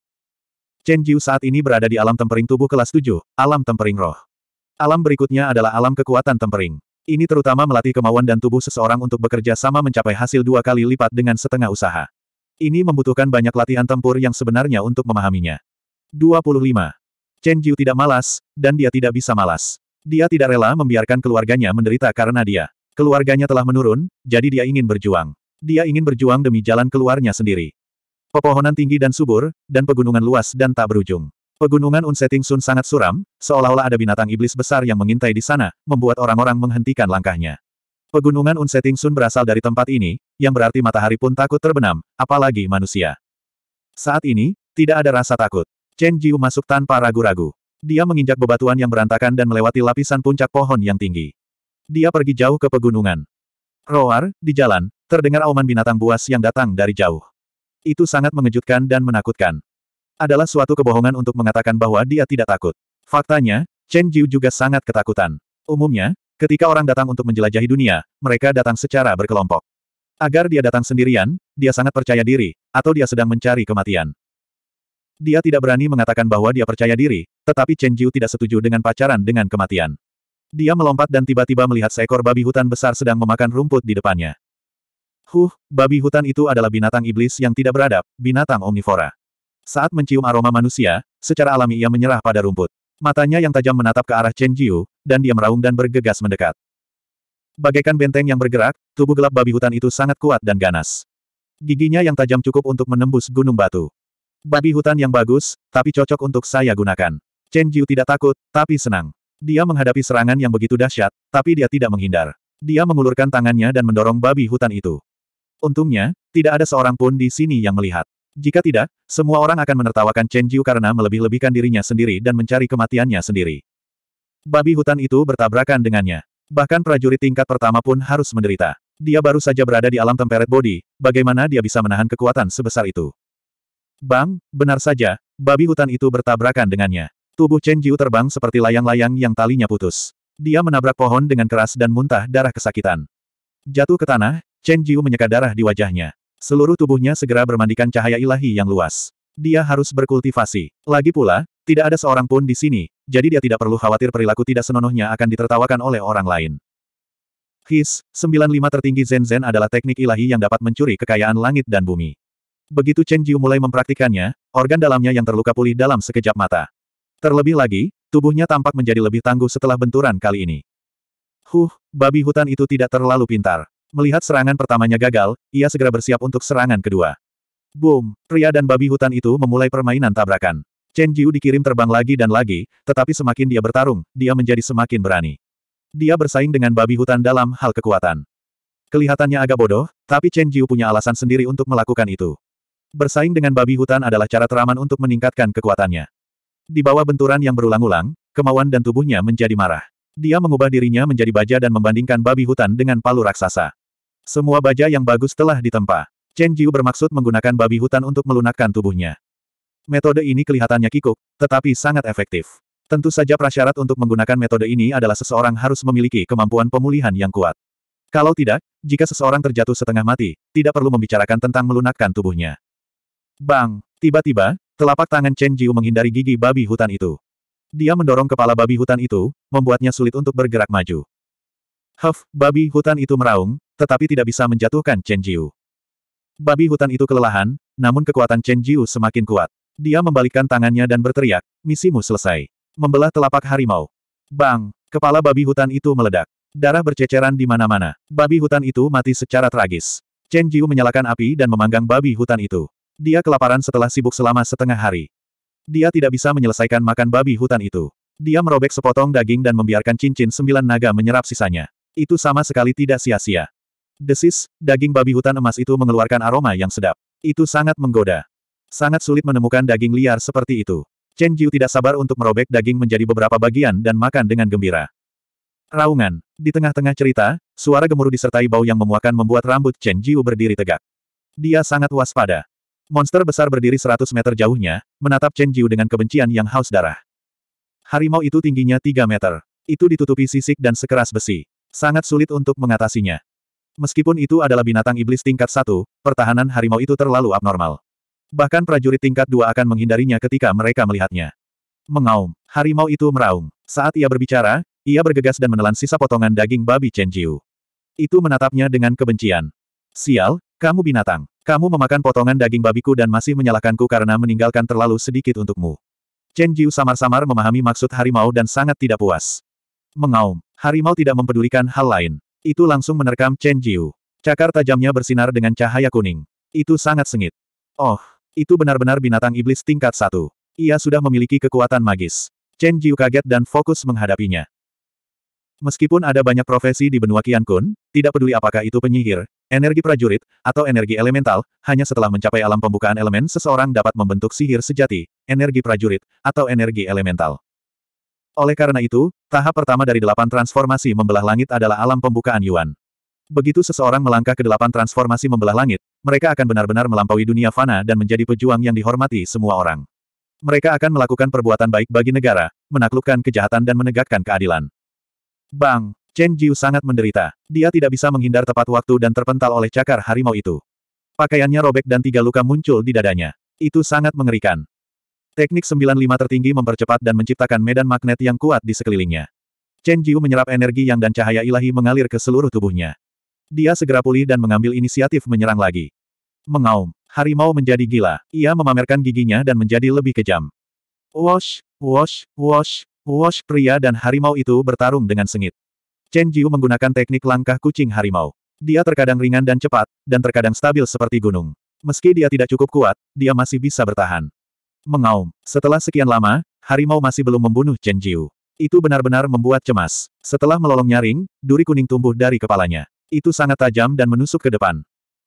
Chen Jiu saat ini berada di alam tempering tubuh kelas 7, alam tempering roh. Alam berikutnya adalah alam kekuatan tempering. Ini terutama melatih kemauan dan tubuh seseorang untuk bekerja sama mencapai hasil dua kali lipat dengan setengah usaha. Ini membutuhkan banyak latihan tempur yang sebenarnya untuk memahaminya. 25. Chen Jiu tidak malas, dan dia tidak bisa malas. Dia tidak rela membiarkan keluarganya menderita karena dia. Keluarganya telah menurun, jadi dia ingin berjuang. Dia ingin berjuang demi jalan keluarnya sendiri. Pepohonan tinggi dan subur, dan pegunungan luas dan tak berujung. Pegunungan Unsetting Sun sangat suram, seolah-olah ada binatang iblis besar yang mengintai di sana, membuat orang-orang menghentikan langkahnya. Pegunungan Unsetting Sun berasal dari tempat ini, yang berarti matahari pun takut terbenam, apalagi manusia. Saat ini, tidak ada rasa takut. Chen Jiu masuk tanpa ragu-ragu. Dia menginjak bebatuan yang berantakan dan melewati lapisan puncak pohon yang tinggi. Dia pergi jauh ke pegunungan. Roar, di jalan, terdengar auman binatang buas yang datang dari jauh. Itu sangat mengejutkan dan menakutkan adalah suatu kebohongan untuk mengatakan bahwa dia tidak takut. Faktanya, Chen Jiu juga sangat ketakutan. Umumnya, ketika orang datang untuk menjelajahi dunia, mereka datang secara berkelompok. Agar dia datang sendirian, dia sangat percaya diri, atau dia sedang mencari kematian. Dia tidak berani mengatakan bahwa dia percaya diri, tetapi Chen Jiu tidak setuju dengan pacaran dengan kematian. Dia melompat dan tiba-tiba melihat seekor babi hutan besar sedang memakan rumput di depannya. Huh, babi hutan itu adalah binatang iblis yang tidak beradab, binatang omnivora. Saat mencium aroma manusia, secara alami ia menyerah pada rumput. Matanya yang tajam menatap ke arah Chen Jiu, dan dia meraung dan bergegas mendekat. Bagaikan benteng yang bergerak, tubuh gelap babi hutan itu sangat kuat dan ganas. Giginya yang tajam cukup untuk menembus gunung batu. Babi hutan yang bagus, tapi cocok untuk saya gunakan. Chen Jiu tidak takut, tapi senang. Dia menghadapi serangan yang begitu dahsyat, tapi dia tidak menghindar. Dia mengulurkan tangannya dan mendorong babi hutan itu. Untungnya, tidak ada seorang pun di sini yang melihat. Jika tidak, semua orang akan menertawakan Chen Jiu karena melebih-lebihkan dirinya sendiri dan mencari kematiannya sendiri. Babi hutan itu bertabrakan dengannya. Bahkan prajurit tingkat pertama pun harus menderita. Dia baru saja berada di alam temperate body, bagaimana dia bisa menahan kekuatan sebesar itu? Bang, benar saja, babi hutan itu bertabrakan dengannya. Tubuh Chen Jiu terbang seperti layang-layang yang talinya putus. Dia menabrak pohon dengan keras dan muntah darah kesakitan. Jatuh ke tanah, Chen Jiu menyeka darah di wajahnya. Seluruh tubuhnya segera bermandikan cahaya ilahi yang luas. Dia harus berkultivasi. Lagi pula, tidak ada seorang pun di sini, jadi dia tidak perlu khawatir perilaku tidak senonohnya akan ditertawakan oleh orang lain. His, 95 tertinggi Zen Zen adalah teknik ilahi yang dapat mencuri kekayaan langit dan bumi. Begitu Chen Jiu mulai mempraktikkannya, organ dalamnya yang terluka pulih dalam sekejap mata. Terlebih lagi, tubuhnya tampak menjadi lebih tangguh setelah benturan kali ini. Huh, babi hutan itu tidak terlalu pintar. Melihat serangan pertamanya gagal, ia segera bersiap untuk serangan kedua. Boom! Pria dan babi hutan itu memulai permainan tabrakan. Chen Jiu dikirim terbang lagi dan lagi, tetapi semakin dia bertarung, dia menjadi semakin berani. Dia bersaing dengan babi hutan dalam hal kekuatan. Kelihatannya agak bodoh, tapi Chen Jiu punya alasan sendiri untuk melakukan itu. Bersaing dengan babi hutan adalah cara teraman untuk meningkatkan kekuatannya. Di bawah benturan yang berulang-ulang, kemauan dan tubuhnya menjadi marah. Dia mengubah dirinya menjadi baja dan membandingkan babi hutan dengan palu raksasa. Semua baja yang bagus telah ditempa. Chen Jiu bermaksud menggunakan babi hutan untuk melunakkan tubuhnya. Metode ini kelihatannya kikuk, tetapi sangat efektif. Tentu saja prasyarat untuk menggunakan metode ini adalah seseorang harus memiliki kemampuan pemulihan yang kuat. Kalau tidak, jika seseorang terjatuh setengah mati, tidak perlu membicarakan tentang melunakkan tubuhnya. Bang! Tiba-tiba, telapak tangan Chen Jiu menghindari gigi babi hutan itu. Dia mendorong kepala babi hutan itu, membuatnya sulit untuk bergerak maju. Huff, babi hutan itu meraung, tetapi tidak bisa menjatuhkan Chen Jiu. Babi hutan itu kelelahan, namun kekuatan Chen Jiu semakin kuat. Dia membalikkan tangannya dan berteriak, misimu selesai. Membelah telapak harimau. Bang! Kepala babi hutan itu meledak. Darah berceceran di mana-mana. Babi hutan itu mati secara tragis. Chen Jiu menyalakan api dan memanggang babi hutan itu. Dia kelaparan setelah sibuk selama setengah hari. Dia tidak bisa menyelesaikan makan babi hutan itu. Dia merobek sepotong daging dan membiarkan cincin sembilan naga menyerap sisanya. Itu sama sekali tidak sia-sia. Desis, daging babi hutan emas itu mengeluarkan aroma yang sedap. Itu sangat menggoda. Sangat sulit menemukan daging liar seperti itu. Chen Jiu tidak sabar untuk merobek daging menjadi beberapa bagian dan makan dengan gembira. Raungan. Di tengah-tengah cerita, suara gemuruh disertai bau yang memuakan membuat rambut Chen Jiu berdiri tegak. Dia sangat waspada. Monster besar berdiri 100 meter jauhnya, menatap Chen Jiu dengan kebencian yang haus darah. Harimau itu tingginya 3 meter. Itu ditutupi sisik dan sekeras besi. Sangat sulit untuk mengatasinya. Meskipun itu adalah binatang iblis tingkat satu, pertahanan harimau itu terlalu abnormal. Bahkan prajurit tingkat dua akan menghindarinya ketika mereka melihatnya. Mengaum, harimau itu meraung. Saat ia berbicara, ia bergegas dan menelan sisa potongan daging babi Chen Jiu. Itu menatapnya dengan kebencian. Sial, kamu binatang. Kamu memakan potongan daging babiku dan masih menyalahkanku karena meninggalkan terlalu sedikit untukmu. Chen Jiu samar-samar memahami maksud harimau dan sangat tidak puas. Mengaum, harimau tidak mempedulikan hal lain. Itu langsung menerkam Chen Jiu. Cakar tajamnya bersinar dengan cahaya kuning. Itu sangat sengit. Oh, itu benar-benar binatang iblis tingkat satu. Ia sudah memiliki kekuatan magis. Chen Jiu kaget dan fokus menghadapinya. Meskipun ada banyak profesi di benua Kian Kun, tidak peduli apakah itu penyihir, energi prajurit, atau energi elemental, hanya setelah mencapai alam pembukaan elemen seseorang dapat membentuk sihir sejati, energi prajurit, atau energi elemental. Oleh karena itu, tahap pertama dari delapan transformasi membelah langit adalah alam pembukaan Yuan. Begitu seseorang melangkah ke delapan transformasi membelah langit, mereka akan benar-benar melampaui dunia fana dan menjadi pejuang yang dihormati semua orang. Mereka akan melakukan perbuatan baik bagi negara, menaklukkan kejahatan dan menegakkan keadilan. Bang! Chen Jiu sangat menderita. Dia tidak bisa menghindar tepat waktu dan terpental oleh cakar harimau itu. Pakaiannya robek dan tiga luka muncul di dadanya. Itu sangat mengerikan. Teknik 95 tertinggi mempercepat dan menciptakan medan magnet yang kuat di sekelilingnya. Chen Jiu menyerap energi yang dan cahaya ilahi mengalir ke seluruh tubuhnya. Dia segera pulih dan mengambil inisiatif menyerang lagi. Mengaum, harimau menjadi gila. Ia memamerkan giginya dan menjadi lebih kejam. Wash, wash, wash, wash pria dan harimau itu bertarung dengan sengit. Chen Jiu menggunakan teknik langkah kucing harimau. Dia terkadang ringan dan cepat, dan terkadang stabil seperti gunung. Meski dia tidak cukup kuat, dia masih bisa bertahan. Mengaum. Setelah sekian lama, harimau masih belum membunuh Chen Jiu. Itu benar-benar membuat cemas. Setelah melolong nyaring, duri kuning tumbuh dari kepalanya. Itu sangat tajam dan menusuk ke depan.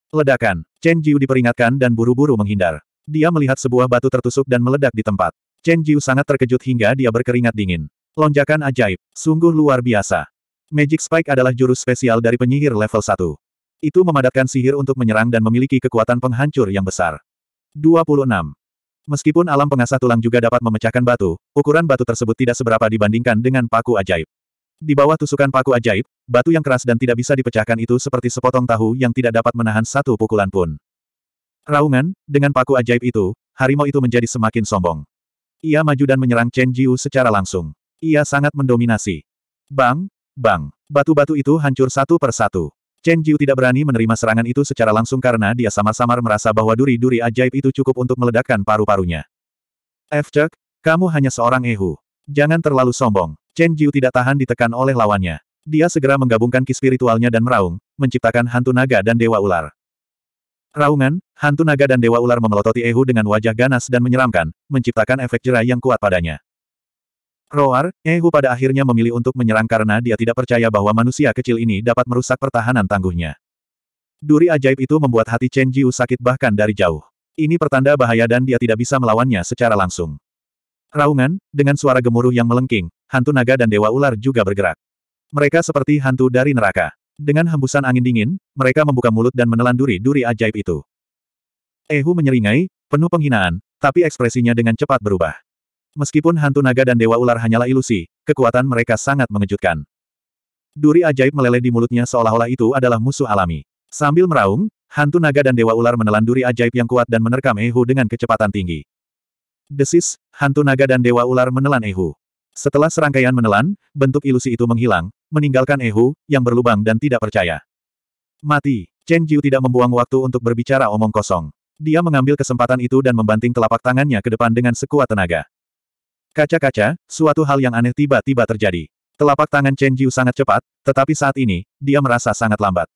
Ledakan. Chen Jiu diperingatkan dan buru-buru menghindar. Dia melihat sebuah batu tertusuk dan meledak di tempat. Chen Jiu sangat terkejut hingga dia berkeringat dingin. Lonjakan ajaib. Sungguh luar biasa. Magic Spike adalah jurus spesial dari penyihir level 1. Itu memadatkan sihir untuk menyerang dan memiliki kekuatan penghancur yang besar. 26. Meskipun alam pengasah tulang juga dapat memecahkan batu, ukuran batu tersebut tidak seberapa dibandingkan dengan paku ajaib. Di bawah tusukan paku ajaib, batu yang keras dan tidak bisa dipecahkan itu seperti sepotong tahu yang tidak dapat menahan satu pukulan pun. Raungan, dengan paku ajaib itu, harimau itu menjadi semakin sombong. Ia maju dan menyerang Chen Jiu secara langsung. Ia sangat mendominasi. Bang, bang, batu-batu itu hancur satu per satu. Chen Jiu tidak berani menerima serangan itu secara langsung karena dia samar-samar merasa bahwa duri-duri ajaib itu cukup untuk meledakkan paru-parunya. F. Cek, kamu hanya seorang Ehu. Jangan terlalu sombong. Chen Jiu tidak tahan ditekan oleh lawannya. Dia segera menggabungkan ki spiritualnya dan meraung, menciptakan hantu naga dan dewa ular. Raungan, hantu naga dan dewa ular memelototi Ehu dengan wajah ganas dan menyeramkan, menciptakan efek jerai yang kuat padanya. Roar, Ehu pada akhirnya memilih untuk menyerang karena dia tidak percaya bahwa manusia kecil ini dapat merusak pertahanan tangguhnya. Duri ajaib itu membuat hati Chen Jiu sakit bahkan dari jauh. Ini pertanda bahaya dan dia tidak bisa melawannya secara langsung. Raungan, dengan suara gemuruh yang melengking, hantu naga dan dewa ular juga bergerak. Mereka seperti hantu dari neraka. Dengan hembusan angin dingin, mereka membuka mulut dan menelan duri-duri ajaib itu. Ehu menyeringai, penuh penghinaan, tapi ekspresinya dengan cepat berubah. Meskipun hantu naga dan dewa ular hanyalah ilusi, kekuatan mereka sangat mengejutkan. Duri ajaib meleleh di mulutnya seolah-olah itu adalah musuh alami. Sambil meraung, hantu naga dan dewa ular menelan duri ajaib yang kuat dan menerkam Ehu dengan kecepatan tinggi. Desis, hantu naga dan dewa ular menelan Ehu. Setelah serangkaian menelan, bentuk ilusi itu menghilang, meninggalkan Ehu, yang berlubang dan tidak percaya. Mati, Chen Jiu tidak membuang waktu untuk berbicara omong kosong. Dia mengambil kesempatan itu dan membanting telapak tangannya ke depan dengan sekuat tenaga. Kaca-kaca, suatu hal yang aneh tiba-tiba terjadi. Telapak tangan Chen Jiu sangat cepat, tetapi saat ini, dia merasa sangat lambat.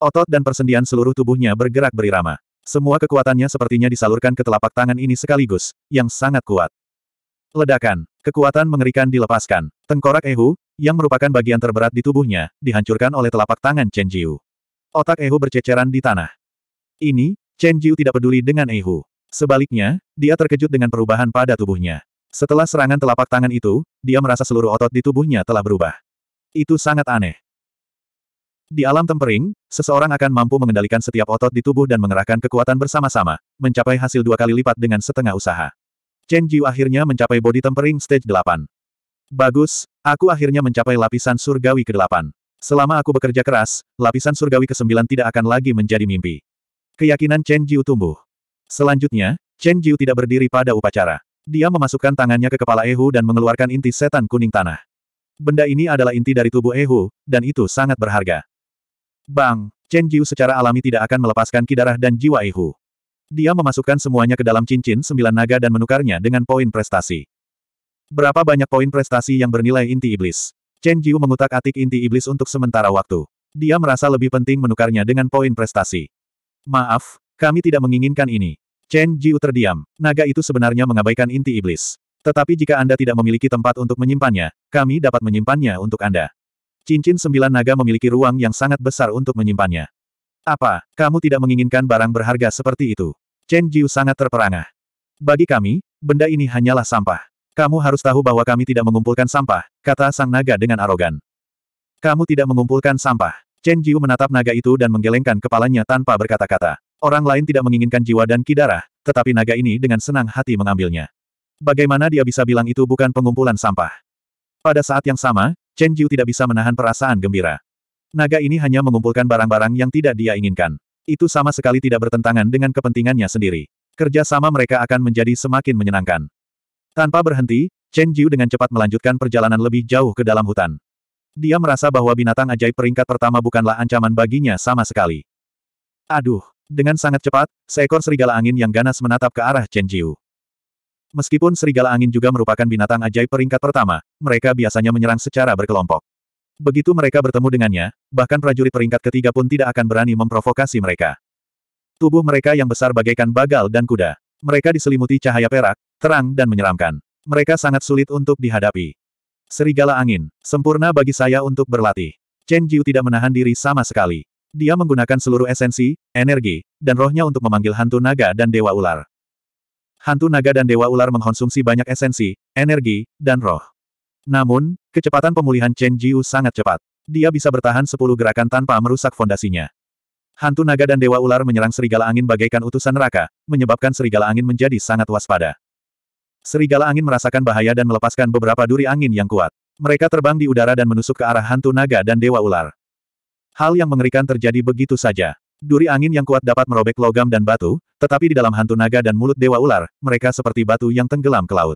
Otot dan persendian seluruh tubuhnya bergerak berirama. Semua kekuatannya sepertinya disalurkan ke telapak tangan ini sekaligus, yang sangat kuat. Ledakan, kekuatan mengerikan dilepaskan. Tengkorak Ehu, yang merupakan bagian terberat di tubuhnya, dihancurkan oleh telapak tangan Chen Jiu. Otak Ehu berceceran di tanah. Ini, Chen Jiu tidak peduli dengan Ehu. Sebaliknya, dia terkejut dengan perubahan pada tubuhnya. Setelah serangan telapak tangan itu, dia merasa seluruh otot di tubuhnya telah berubah. Itu sangat aneh. Di alam tempering, seseorang akan mampu mengendalikan setiap otot di tubuh dan mengerahkan kekuatan bersama-sama, mencapai hasil dua kali lipat dengan setengah usaha. Chen Jiu akhirnya mencapai body tempering stage 8. Bagus, aku akhirnya mencapai lapisan surgawi ke-8. Selama aku bekerja keras, lapisan surgawi ke-9 tidak akan lagi menjadi mimpi. Keyakinan Chen Jiu tumbuh. Selanjutnya, Chen Jiu tidak berdiri pada upacara. Dia memasukkan tangannya ke kepala Ehu dan mengeluarkan inti setan kuning tanah. Benda ini adalah inti dari tubuh Ehu, dan itu sangat berharga. Bang! Chen Jiu secara alami tidak akan melepaskan kidarah dan jiwa Ehu. Dia memasukkan semuanya ke dalam cincin sembilan naga dan menukarnya dengan poin prestasi. Berapa banyak poin prestasi yang bernilai inti iblis? Chen Jiu mengutak-atik inti iblis untuk sementara waktu. Dia merasa lebih penting menukarnya dengan poin prestasi. Maaf, kami tidak menginginkan ini. Chen Jiu terdiam. Naga itu sebenarnya mengabaikan inti iblis. Tetapi jika Anda tidak memiliki tempat untuk menyimpannya, kami dapat menyimpannya untuk Anda. Cincin sembilan naga memiliki ruang yang sangat besar untuk menyimpannya. Apa, kamu tidak menginginkan barang berharga seperti itu? Chen Jiu sangat terperangah. Bagi kami, benda ini hanyalah sampah. Kamu harus tahu bahwa kami tidak mengumpulkan sampah, kata sang naga dengan arogan. Kamu tidak mengumpulkan sampah. Chen Jiu menatap naga itu dan menggelengkan kepalanya tanpa berkata-kata. Orang lain tidak menginginkan jiwa dan ki darah, tetapi naga ini dengan senang hati mengambilnya. Bagaimana dia bisa bilang itu bukan pengumpulan sampah? Pada saat yang sama, Chen Jiu tidak bisa menahan perasaan gembira. Naga ini hanya mengumpulkan barang-barang yang tidak dia inginkan. Itu sama sekali tidak bertentangan dengan kepentingannya sendiri. Kerja sama mereka akan menjadi semakin menyenangkan. Tanpa berhenti, Chen Jiu dengan cepat melanjutkan perjalanan lebih jauh ke dalam hutan. Dia merasa bahwa binatang ajaib peringkat pertama bukanlah ancaman baginya sama sekali. Aduh, dengan sangat cepat, seekor serigala angin yang ganas menatap ke arah Chen Jiu. Meskipun serigala angin juga merupakan binatang ajaib peringkat pertama, mereka biasanya menyerang secara berkelompok. Begitu mereka bertemu dengannya, bahkan prajurit peringkat ketiga pun tidak akan berani memprovokasi mereka. Tubuh mereka yang besar bagaikan bagal dan kuda. Mereka diselimuti cahaya perak, terang dan menyeramkan. Mereka sangat sulit untuk dihadapi. Serigala angin, sempurna bagi saya untuk berlatih. Chen Jiu tidak menahan diri sama sekali. Dia menggunakan seluruh esensi, energi, dan rohnya untuk memanggil hantu naga dan dewa ular. Hantu naga dan dewa ular mengkonsumsi banyak esensi, energi, dan roh. Namun, kecepatan pemulihan Chen Jiu sangat cepat. Dia bisa bertahan sepuluh gerakan tanpa merusak fondasinya. Hantu naga dan dewa ular menyerang serigala angin bagaikan utusan neraka, menyebabkan serigala angin menjadi sangat waspada. Serigala angin merasakan bahaya dan melepaskan beberapa duri angin yang kuat. Mereka terbang di udara dan menusuk ke arah hantu naga dan dewa ular. Hal yang mengerikan terjadi begitu saja. Duri angin yang kuat dapat merobek logam dan batu, tetapi di dalam hantu naga dan mulut dewa ular, mereka seperti batu yang tenggelam ke laut.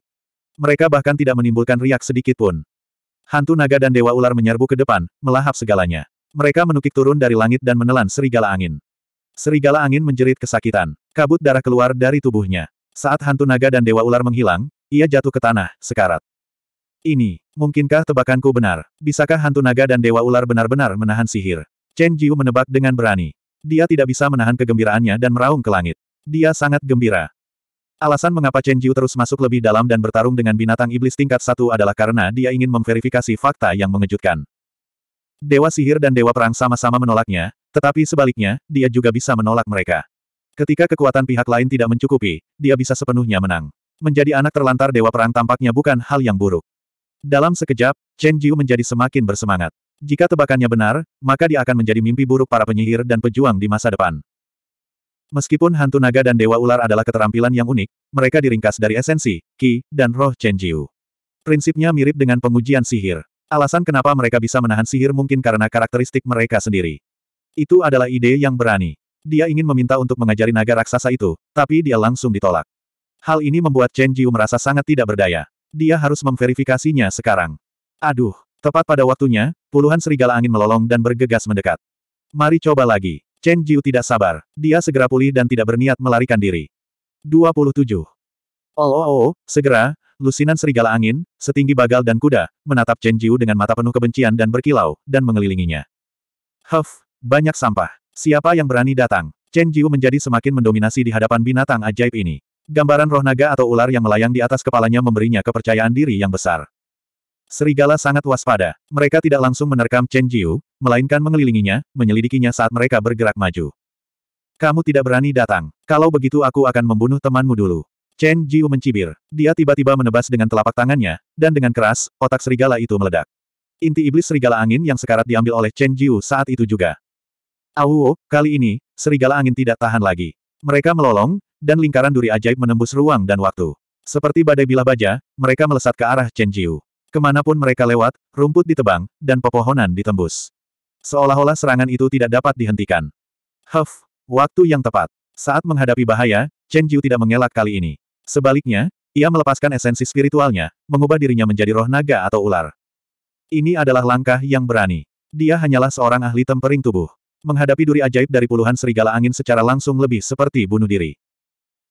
Mereka bahkan tidak menimbulkan riak sedikit pun. Hantu naga dan dewa ular menyerbu ke depan, melahap segalanya. Mereka menukik turun dari langit dan menelan serigala angin. Serigala angin menjerit kesakitan. Kabut darah keluar dari tubuhnya. Saat hantu naga dan dewa ular menghilang, ia jatuh ke tanah, sekarat. Ini, mungkinkah tebakanku benar? Bisakah hantu naga dan dewa ular benar-benar menahan sihir? Chen Jiu menebak dengan berani. Dia tidak bisa menahan kegembiraannya dan meraung ke langit. Dia sangat gembira. Alasan mengapa Chen Jiu terus masuk lebih dalam dan bertarung dengan binatang iblis tingkat satu adalah karena dia ingin memverifikasi fakta yang mengejutkan. Dewa sihir dan dewa perang sama-sama menolaknya, tetapi sebaliknya, dia juga bisa menolak mereka. Ketika kekuatan pihak lain tidak mencukupi, dia bisa sepenuhnya menang. Menjadi anak terlantar dewa perang tampaknya bukan hal yang buruk. Dalam sekejap, Chen Jiu menjadi semakin bersemangat. Jika tebakannya benar, maka dia akan menjadi mimpi buruk para penyihir dan pejuang di masa depan. Meskipun hantu naga dan dewa ular adalah keterampilan yang unik, mereka diringkas dari esensi, ki, dan roh Chenjiu. Prinsipnya mirip dengan pengujian sihir. Alasan kenapa mereka bisa menahan sihir mungkin karena karakteristik mereka sendiri. Itu adalah ide yang berani. Dia ingin meminta untuk mengajari naga raksasa itu, tapi dia langsung ditolak. Hal ini membuat Chen merasa sangat tidak berdaya. Dia harus memverifikasinya sekarang. Aduh, Tepat pada waktunya, puluhan serigala angin melolong dan bergegas mendekat. Mari coba lagi. Chen Jiu tidak sabar. Dia segera pulih dan tidak berniat melarikan diri. 27. Oh oh oh, segera, lusinan serigala angin, setinggi bagal dan kuda, menatap Chen Jiu dengan mata penuh kebencian dan berkilau, dan mengelilinginya. Huff, banyak sampah. Siapa yang berani datang? Chen Jiu menjadi semakin mendominasi di hadapan binatang ajaib ini. Gambaran roh naga atau ular yang melayang di atas kepalanya memberinya kepercayaan diri yang besar. Serigala sangat waspada. Mereka tidak langsung menerkam Chen Jiu, melainkan mengelilinginya, menyelidikinya saat mereka bergerak maju. Kamu tidak berani datang. Kalau begitu aku akan membunuh temanmu dulu. Chen Jiu mencibir. Dia tiba-tiba menebas dengan telapak tangannya, dan dengan keras, otak serigala itu meledak. Inti iblis serigala angin yang sekarat diambil oleh Chen Jiu saat itu juga. Auo, oh, kali ini, serigala angin tidak tahan lagi. Mereka melolong, dan lingkaran duri ajaib menembus ruang dan waktu. Seperti badai bilah baja, mereka melesat ke arah Chen Jiu. Kemanapun mereka lewat, rumput ditebang, dan pepohonan ditembus. Seolah-olah serangan itu tidak dapat dihentikan. Huff, waktu yang tepat. Saat menghadapi bahaya, Chen Jiu tidak mengelak kali ini. Sebaliknya, ia melepaskan esensi spiritualnya, mengubah dirinya menjadi roh naga atau ular. Ini adalah langkah yang berani. Dia hanyalah seorang ahli tempering tubuh. Menghadapi duri ajaib dari puluhan serigala angin secara langsung lebih seperti bunuh diri.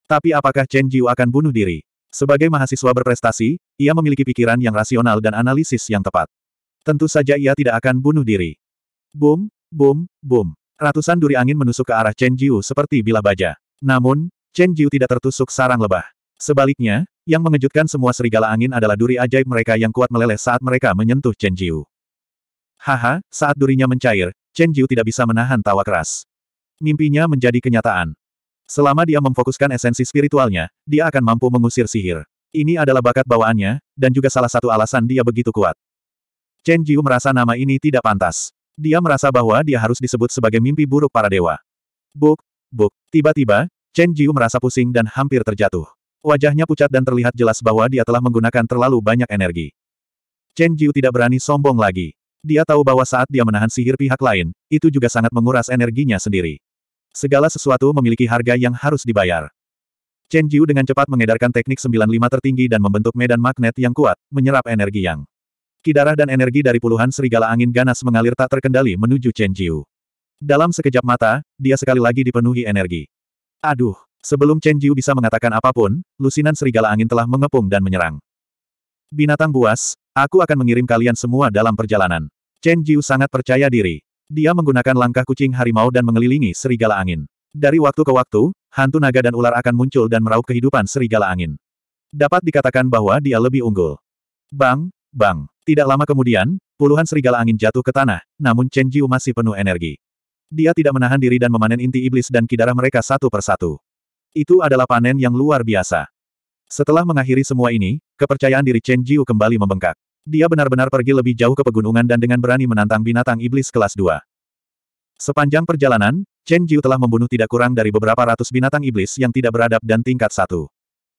Tapi apakah Chen Jiu akan bunuh diri? Sebagai mahasiswa berprestasi, ia memiliki pikiran yang rasional dan analisis yang tepat. Tentu saja ia tidak akan bunuh diri. Boom, boom, boom. Ratusan duri angin menusuk ke arah Chen Jiu seperti bila baja. Namun, Chen Jiu tidak tertusuk sarang lebah. Sebaliknya, yang mengejutkan semua serigala angin adalah duri ajaib mereka yang kuat meleleh saat mereka menyentuh Chen Jiu. Haha, saat durinya mencair, Chen Jiu tidak bisa menahan tawa keras. Mimpinya menjadi kenyataan. Selama dia memfokuskan esensi spiritualnya, dia akan mampu mengusir sihir. Ini adalah bakat bawaannya, dan juga salah satu alasan dia begitu kuat. Chen Jiu merasa nama ini tidak pantas. Dia merasa bahwa dia harus disebut sebagai mimpi buruk para dewa. Buk, buk, tiba-tiba, Chen Jiu merasa pusing dan hampir terjatuh. Wajahnya pucat dan terlihat jelas bahwa dia telah menggunakan terlalu banyak energi. Chen Jiu tidak berani sombong lagi. Dia tahu bahwa saat dia menahan sihir pihak lain, itu juga sangat menguras energinya sendiri. Segala sesuatu memiliki harga yang harus dibayar. Chen Jiu dengan cepat mengedarkan teknik 95 tertinggi dan membentuk medan magnet yang kuat, menyerap energi yang. Kidarah dan energi dari puluhan serigala angin ganas mengalir tak terkendali menuju Chen Jiu. Dalam sekejap mata, dia sekali lagi dipenuhi energi. Aduh, sebelum Chen Jiu bisa mengatakan apapun, lusinan serigala angin telah mengepung dan menyerang. Binatang buas, aku akan mengirim kalian semua dalam perjalanan. Chen Jiu sangat percaya diri. Dia menggunakan langkah kucing harimau dan mengelilingi serigala angin. Dari waktu ke waktu, hantu naga dan ular akan muncul dan meraup kehidupan serigala angin. Dapat dikatakan bahwa dia lebih unggul. Bang, bang. Tidak lama kemudian, puluhan serigala angin jatuh ke tanah, namun Chen Jiu masih penuh energi. Dia tidak menahan diri dan memanen inti iblis dan kidara mereka satu persatu. Itu adalah panen yang luar biasa. Setelah mengakhiri semua ini, kepercayaan diri Chen Jiu kembali membengkak. Dia benar-benar pergi lebih jauh ke pegunungan dan dengan berani menantang binatang iblis kelas 2. Sepanjang perjalanan, Chen Jiu telah membunuh tidak kurang dari beberapa ratus binatang iblis yang tidak beradab dan tingkat satu.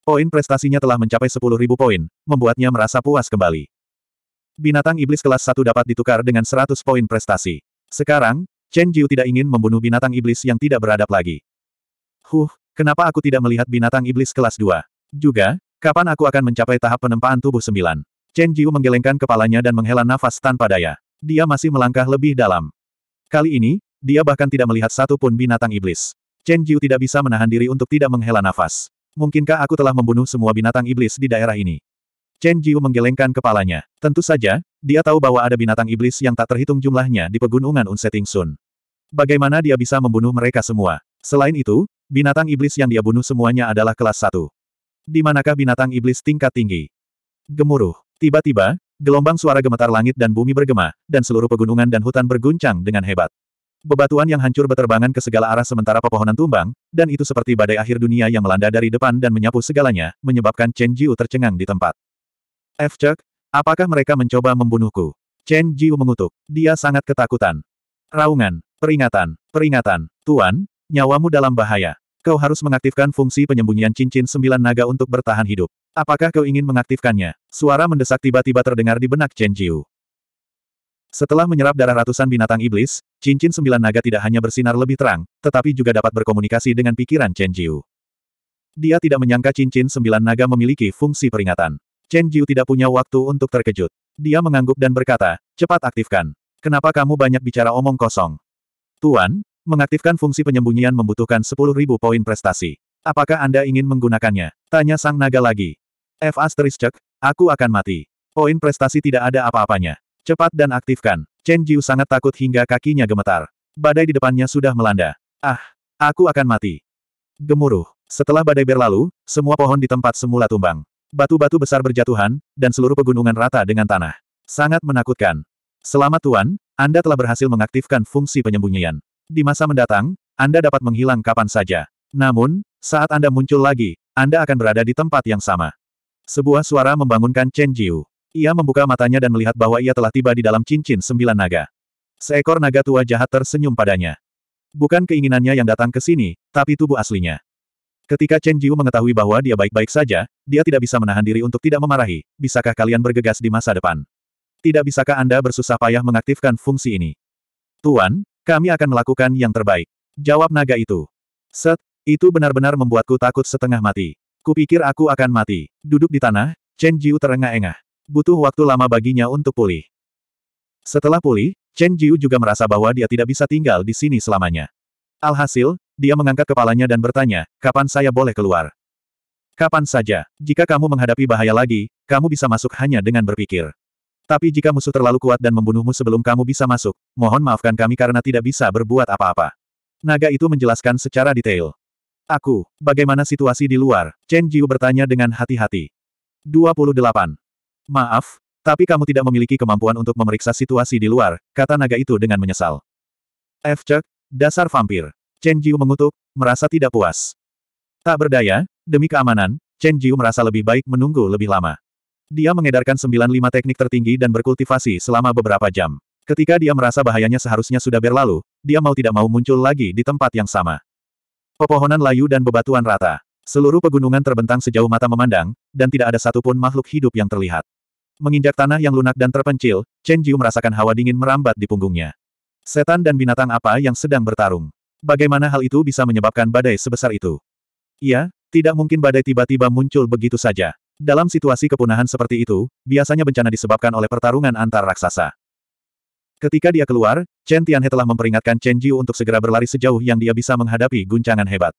Poin prestasinya telah mencapai sepuluh ribu poin, membuatnya merasa puas kembali. Binatang iblis kelas satu dapat ditukar dengan seratus poin prestasi. Sekarang, Chen Jiu tidak ingin membunuh binatang iblis yang tidak beradab lagi. Huh, kenapa aku tidak melihat binatang iblis kelas dua? Juga, kapan aku akan mencapai tahap penempaan tubuh sembilan? Chen Jiu menggelengkan kepalanya dan menghela nafas tanpa daya. Dia masih melangkah lebih dalam. Kali ini, dia bahkan tidak melihat satu pun binatang iblis. Chen Jiu tidak bisa menahan diri untuk tidak menghela nafas. Mungkinkah aku telah membunuh semua binatang iblis di daerah ini? Chen Jiu menggelengkan kepalanya. Tentu saja, dia tahu bahwa ada binatang iblis yang tak terhitung jumlahnya di pegunungan Unseting Sun. Bagaimana dia bisa membunuh mereka semua? Selain itu, binatang iblis yang dia bunuh semuanya adalah kelas 1. Di manakah binatang iblis tingkat tinggi? Gemuruh. Tiba-tiba, gelombang suara gemetar langit dan bumi bergema, dan seluruh pegunungan dan hutan berguncang dengan hebat. Bebatuan yang hancur berterbangan ke segala arah sementara pepohonan tumbang, dan itu seperti badai akhir dunia yang melanda dari depan dan menyapu segalanya, menyebabkan Chen Jiu tercengang di tempat. F. Chuck, apakah mereka mencoba membunuhku? Chen Jiu mengutuk. Dia sangat ketakutan. Raungan, peringatan, peringatan, Tuan, nyawamu dalam bahaya. Kau harus mengaktifkan fungsi penyembunyian cincin sembilan naga untuk bertahan hidup. Apakah kau ingin mengaktifkannya? Suara mendesak tiba-tiba terdengar di benak Chen Jiu. Setelah menyerap darah ratusan binatang iblis, cincin sembilan naga tidak hanya bersinar lebih terang, tetapi juga dapat berkomunikasi dengan pikiran Chen Jiu. Dia tidak menyangka cincin sembilan naga memiliki fungsi peringatan. Chen Jiu tidak punya waktu untuk terkejut. Dia mengangguk dan berkata, cepat aktifkan. Kenapa kamu banyak bicara omong kosong? Tuan, mengaktifkan fungsi penyembunyian membutuhkan 10.000 poin prestasi. Apakah Anda ingin menggunakannya? Tanya sang naga lagi. F asterisk, aku akan mati. Poin prestasi tidak ada apa-apanya. Cepat dan aktifkan. Chen Jiu sangat takut hingga kakinya gemetar. Badai di depannya sudah melanda. Ah, aku akan mati. Gemuruh. Setelah badai berlalu, semua pohon di tempat semula tumbang. Batu-batu besar berjatuhan, dan seluruh pegunungan rata dengan tanah. Sangat menakutkan. Selamat Tuan, Anda telah berhasil mengaktifkan fungsi penyembunyian. Di masa mendatang, Anda dapat menghilang kapan saja. Namun, saat Anda muncul lagi, Anda akan berada di tempat yang sama. Sebuah suara membangunkan Chen Jiu. Ia membuka matanya dan melihat bahwa ia telah tiba di dalam cincin sembilan naga. Seekor naga tua jahat tersenyum padanya. Bukan keinginannya yang datang ke sini, tapi tubuh aslinya. Ketika Chen Jiu mengetahui bahwa dia baik-baik saja, dia tidak bisa menahan diri untuk tidak memarahi, bisakah kalian bergegas di masa depan? Tidak bisakah Anda bersusah payah mengaktifkan fungsi ini? Tuan, kami akan melakukan yang terbaik. Jawab naga itu. Set, itu benar-benar membuatku takut setengah mati. Kupikir aku akan mati. Duduk di tanah, Chen Jiu terengah-engah. Butuh waktu lama baginya untuk pulih. Setelah pulih, Chen Jiu juga merasa bahwa dia tidak bisa tinggal di sini selamanya. Alhasil, dia mengangkat kepalanya dan bertanya, kapan saya boleh keluar? Kapan saja, jika kamu menghadapi bahaya lagi, kamu bisa masuk hanya dengan berpikir. Tapi jika musuh terlalu kuat dan membunuhmu sebelum kamu bisa masuk, mohon maafkan kami karena tidak bisa berbuat apa-apa. Naga itu menjelaskan secara detail. Aku, bagaimana situasi di luar? Chen Jiu bertanya dengan hati-hati. 28. Maaf, tapi kamu tidak memiliki kemampuan untuk memeriksa situasi di luar, kata naga itu dengan menyesal. F. Cek, dasar vampir. Chen Jiu mengutuk, merasa tidak puas. Tak berdaya, demi keamanan, Chen Jiu merasa lebih baik menunggu lebih lama. Dia mengedarkan 95 teknik tertinggi dan berkultivasi selama beberapa jam. Ketika dia merasa bahayanya seharusnya sudah berlalu, dia mau tidak mau muncul lagi di tempat yang sama. Pepohonan layu dan bebatuan rata. Seluruh pegunungan terbentang sejauh mata memandang, dan tidak ada satupun makhluk hidup yang terlihat. Menginjak tanah yang lunak dan terpencil, Chen Jiu merasakan hawa dingin merambat di punggungnya. Setan dan binatang apa yang sedang bertarung? Bagaimana hal itu bisa menyebabkan badai sebesar itu? Iya, tidak mungkin badai tiba-tiba muncul begitu saja. Dalam situasi kepunahan seperti itu, biasanya bencana disebabkan oleh pertarungan antar raksasa. Ketika dia keluar, Chen Tianhe telah memperingatkan Chen Jiu untuk segera berlari sejauh yang dia bisa menghadapi guncangan hebat.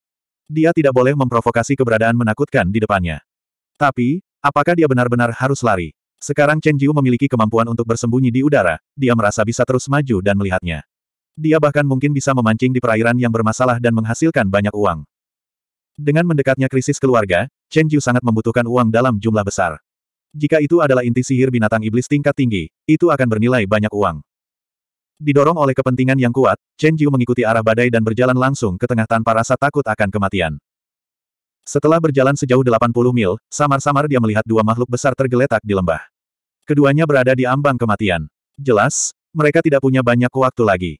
Dia tidak boleh memprovokasi keberadaan menakutkan di depannya. Tapi, apakah dia benar-benar harus lari? Sekarang Chen Jiu memiliki kemampuan untuk bersembunyi di udara, dia merasa bisa terus maju dan melihatnya. Dia bahkan mungkin bisa memancing di perairan yang bermasalah dan menghasilkan banyak uang. Dengan mendekatnya krisis keluarga, Chen Jiu sangat membutuhkan uang dalam jumlah besar. Jika itu adalah inti sihir binatang iblis tingkat tinggi, itu akan bernilai banyak uang. Didorong oleh kepentingan yang kuat, Chen Jiu mengikuti arah badai dan berjalan langsung ke tengah tanpa rasa takut akan kematian. Setelah berjalan sejauh 80 mil, samar-samar dia melihat dua makhluk besar tergeletak di lembah. Keduanya berada di ambang kematian. Jelas, mereka tidak punya banyak waktu lagi.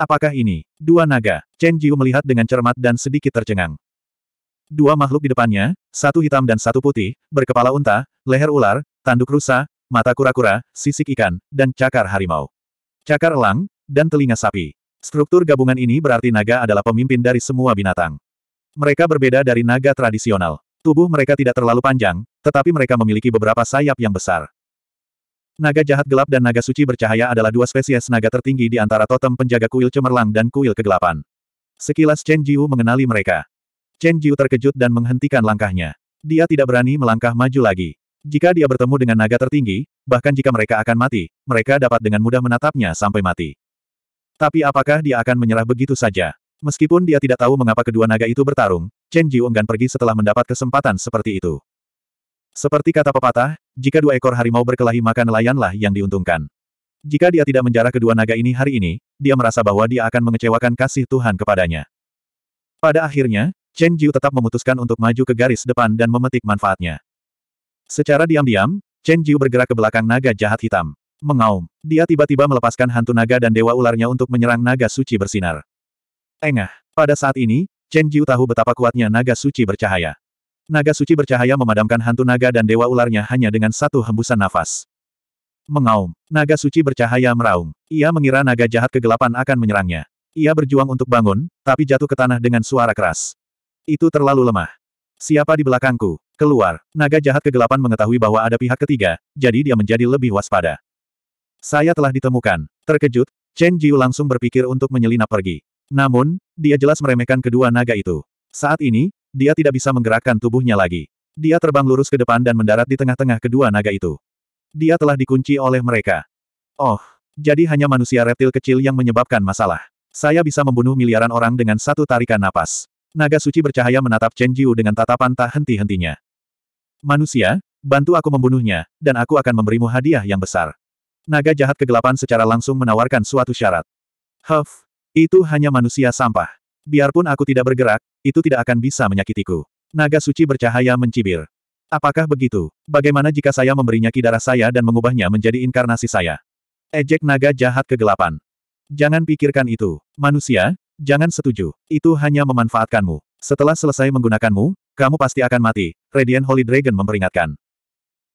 Apakah ini? Dua naga. Chen Jiu melihat dengan cermat dan sedikit tercengang. Dua makhluk di depannya, satu hitam dan satu putih, berkepala unta, leher ular, tanduk rusa, mata kura-kura, sisik ikan, dan cakar harimau cakar elang, dan telinga sapi. Struktur gabungan ini berarti naga adalah pemimpin dari semua binatang. Mereka berbeda dari naga tradisional. Tubuh mereka tidak terlalu panjang, tetapi mereka memiliki beberapa sayap yang besar. Naga jahat gelap dan naga suci bercahaya adalah dua spesies naga tertinggi di antara totem penjaga kuil cemerlang dan kuil kegelapan. Sekilas Chen Jiu mengenali mereka. Chen Jiu terkejut dan menghentikan langkahnya. Dia tidak berani melangkah maju lagi. Jika dia bertemu dengan naga tertinggi, bahkan jika mereka akan mati, mereka dapat dengan mudah menatapnya sampai mati. Tapi apakah dia akan menyerah begitu saja? Meskipun dia tidak tahu mengapa kedua naga itu bertarung, Chen Jiu enggan pergi setelah mendapat kesempatan seperti itu. Seperti kata pepatah, jika dua ekor harimau berkelahi maka nelayanlah yang diuntungkan. Jika dia tidak menjarah kedua naga ini hari ini, dia merasa bahwa dia akan mengecewakan kasih Tuhan kepadanya. Pada akhirnya, Chen Jiu tetap memutuskan untuk maju ke garis depan dan memetik manfaatnya. Secara diam-diam, Chen Jiu bergerak ke belakang naga jahat hitam. Mengaum, dia tiba-tiba melepaskan hantu naga dan dewa ularnya untuk menyerang naga suci bersinar. Engah, pada saat ini, Chen Jiu tahu betapa kuatnya naga suci bercahaya. Naga suci bercahaya memadamkan hantu naga dan dewa ularnya hanya dengan satu hembusan nafas. Mengaum, naga suci bercahaya meraung. Ia mengira naga jahat kegelapan akan menyerangnya. Ia berjuang untuk bangun, tapi jatuh ke tanah dengan suara keras. Itu terlalu lemah. Siapa di belakangku? Keluar, naga jahat kegelapan mengetahui bahwa ada pihak ketiga, jadi dia menjadi lebih waspada. Saya telah ditemukan. Terkejut, Chen Jiu langsung berpikir untuk menyelinap pergi. Namun, dia jelas meremehkan kedua naga itu. Saat ini, dia tidak bisa menggerakkan tubuhnya lagi. Dia terbang lurus ke depan dan mendarat di tengah-tengah kedua naga itu. Dia telah dikunci oleh mereka. Oh, jadi hanya manusia reptil kecil yang menyebabkan masalah. Saya bisa membunuh miliaran orang dengan satu tarikan napas. Naga suci bercahaya menatap Chen Jiu dengan tatapan tak henti-hentinya. Manusia, bantu aku membunuhnya, dan aku akan memberimu hadiah yang besar. Naga jahat kegelapan secara langsung menawarkan suatu syarat. Huff, itu hanya manusia sampah. Biarpun aku tidak bergerak, itu tidak akan bisa menyakitiku. Naga suci bercahaya mencibir. Apakah begitu? Bagaimana jika saya memberinya darah saya dan mengubahnya menjadi inkarnasi saya? Ejek naga jahat kegelapan. Jangan pikirkan itu. Manusia, jangan setuju. Itu hanya memanfaatkanmu. Setelah selesai menggunakanmu, kamu pasti akan mati, Radiant Holy Dragon memperingatkan.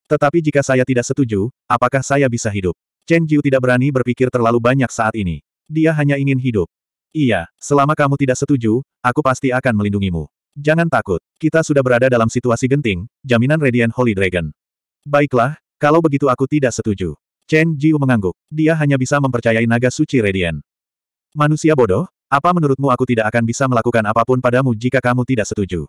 Tetapi jika saya tidak setuju, apakah saya bisa hidup? Chen Jiu tidak berani berpikir terlalu banyak saat ini. Dia hanya ingin hidup. Iya, selama kamu tidak setuju, aku pasti akan melindungimu. Jangan takut, kita sudah berada dalam situasi genting, jaminan Radiant Holy Dragon. Baiklah, kalau begitu aku tidak setuju. Chen Jiu mengangguk. Dia hanya bisa mempercayai naga suci Radiant. Manusia bodoh, apa menurutmu aku tidak akan bisa melakukan apapun padamu jika kamu tidak setuju?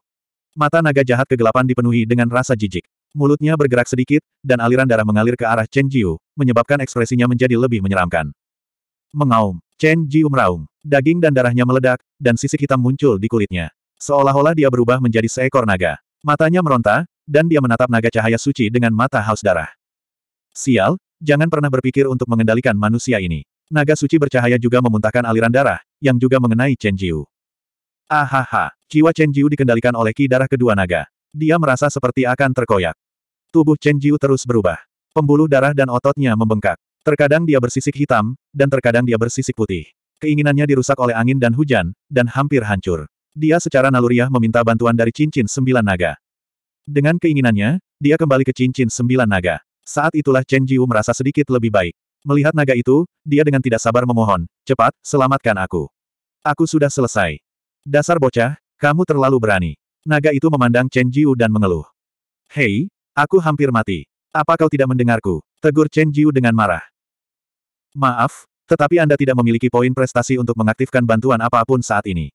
Mata naga jahat kegelapan dipenuhi dengan rasa jijik. Mulutnya bergerak sedikit, dan aliran darah mengalir ke arah Chen Jiu, menyebabkan ekspresinya menjadi lebih menyeramkan. Mengaum. Chen Jiu meraung. Daging dan darahnya meledak, dan sisik hitam muncul di kulitnya. Seolah-olah dia berubah menjadi seekor naga. Matanya meronta, dan dia menatap naga cahaya suci dengan mata haus darah. Sial, jangan pernah berpikir untuk mengendalikan manusia ini. Naga suci bercahaya juga memuntahkan aliran darah, yang juga mengenai Chen Jiu. Ahaha, jiwa Chen Jiu dikendalikan oleh ki darah kedua naga. Dia merasa seperti akan terkoyak. Tubuh Chen Jiu terus berubah. Pembuluh darah dan ototnya membengkak. Terkadang dia bersisik hitam, dan terkadang dia bersisik putih. Keinginannya dirusak oleh angin dan hujan, dan hampir hancur. Dia secara naluriah meminta bantuan dari cincin sembilan naga. Dengan keinginannya, dia kembali ke cincin sembilan naga. Saat itulah Chen Jiu merasa sedikit lebih baik. Melihat naga itu, dia dengan tidak sabar memohon, cepat, selamatkan aku. Aku sudah selesai. Dasar bocah, kamu terlalu berani. Naga itu memandang Chen Jiu dan mengeluh. Hei, aku hampir mati. Apa kau tidak mendengarku? Tegur Chen Jiu dengan marah. Maaf, tetapi Anda tidak memiliki poin prestasi untuk mengaktifkan bantuan apapun saat ini.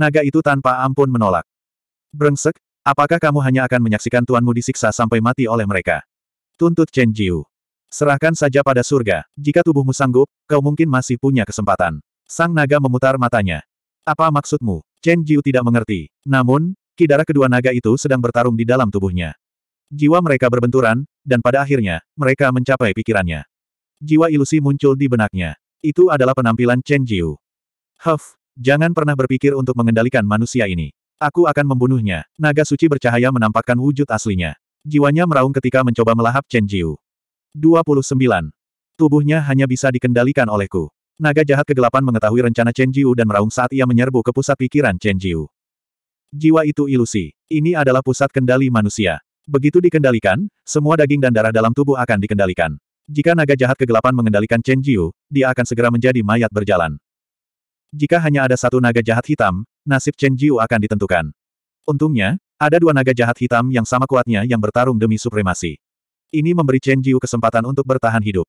Naga itu tanpa ampun menolak. Brengsek, apakah kamu hanya akan menyaksikan tuanmu disiksa sampai mati oleh mereka? Tuntut Chen Jiu. Serahkan saja pada surga, jika tubuhmu sanggup, kau mungkin masih punya kesempatan. Sang naga memutar matanya. Apa maksudmu? Chen Jiu tidak mengerti. Namun, kidara kedua naga itu sedang bertarung di dalam tubuhnya. Jiwa mereka berbenturan, dan pada akhirnya, mereka mencapai pikirannya. Jiwa ilusi muncul di benaknya. Itu adalah penampilan Chen Jiu. Huff, jangan pernah berpikir untuk mengendalikan manusia ini. Aku akan membunuhnya. Naga suci bercahaya menampakkan wujud aslinya. Jiwanya meraung ketika mencoba melahap Chen Jiu. 29. Tubuhnya hanya bisa dikendalikan olehku. Naga jahat kegelapan mengetahui rencana Chen Jiu dan meraung saat ia menyerbu ke pusat pikiran Chen Jiu. Jiwa itu ilusi. Ini adalah pusat kendali manusia. Begitu dikendalikan, semua daging dan darah dalam tubuh akan dikendalikan. Jika naga jahat kegelapan mengendalikan Chen Jiu, dia akan segera menjadi mayat berjalan. Jika hanya ada satu naga jahat hitam, nasib Chen Jiu akan ditentukan. Untungnya, ada dua naga jahat hitam yang sama kuatnya yang bertarung demi supremasi. Ini memberi Chen Jiu kesempatan untuk bertahan hidup.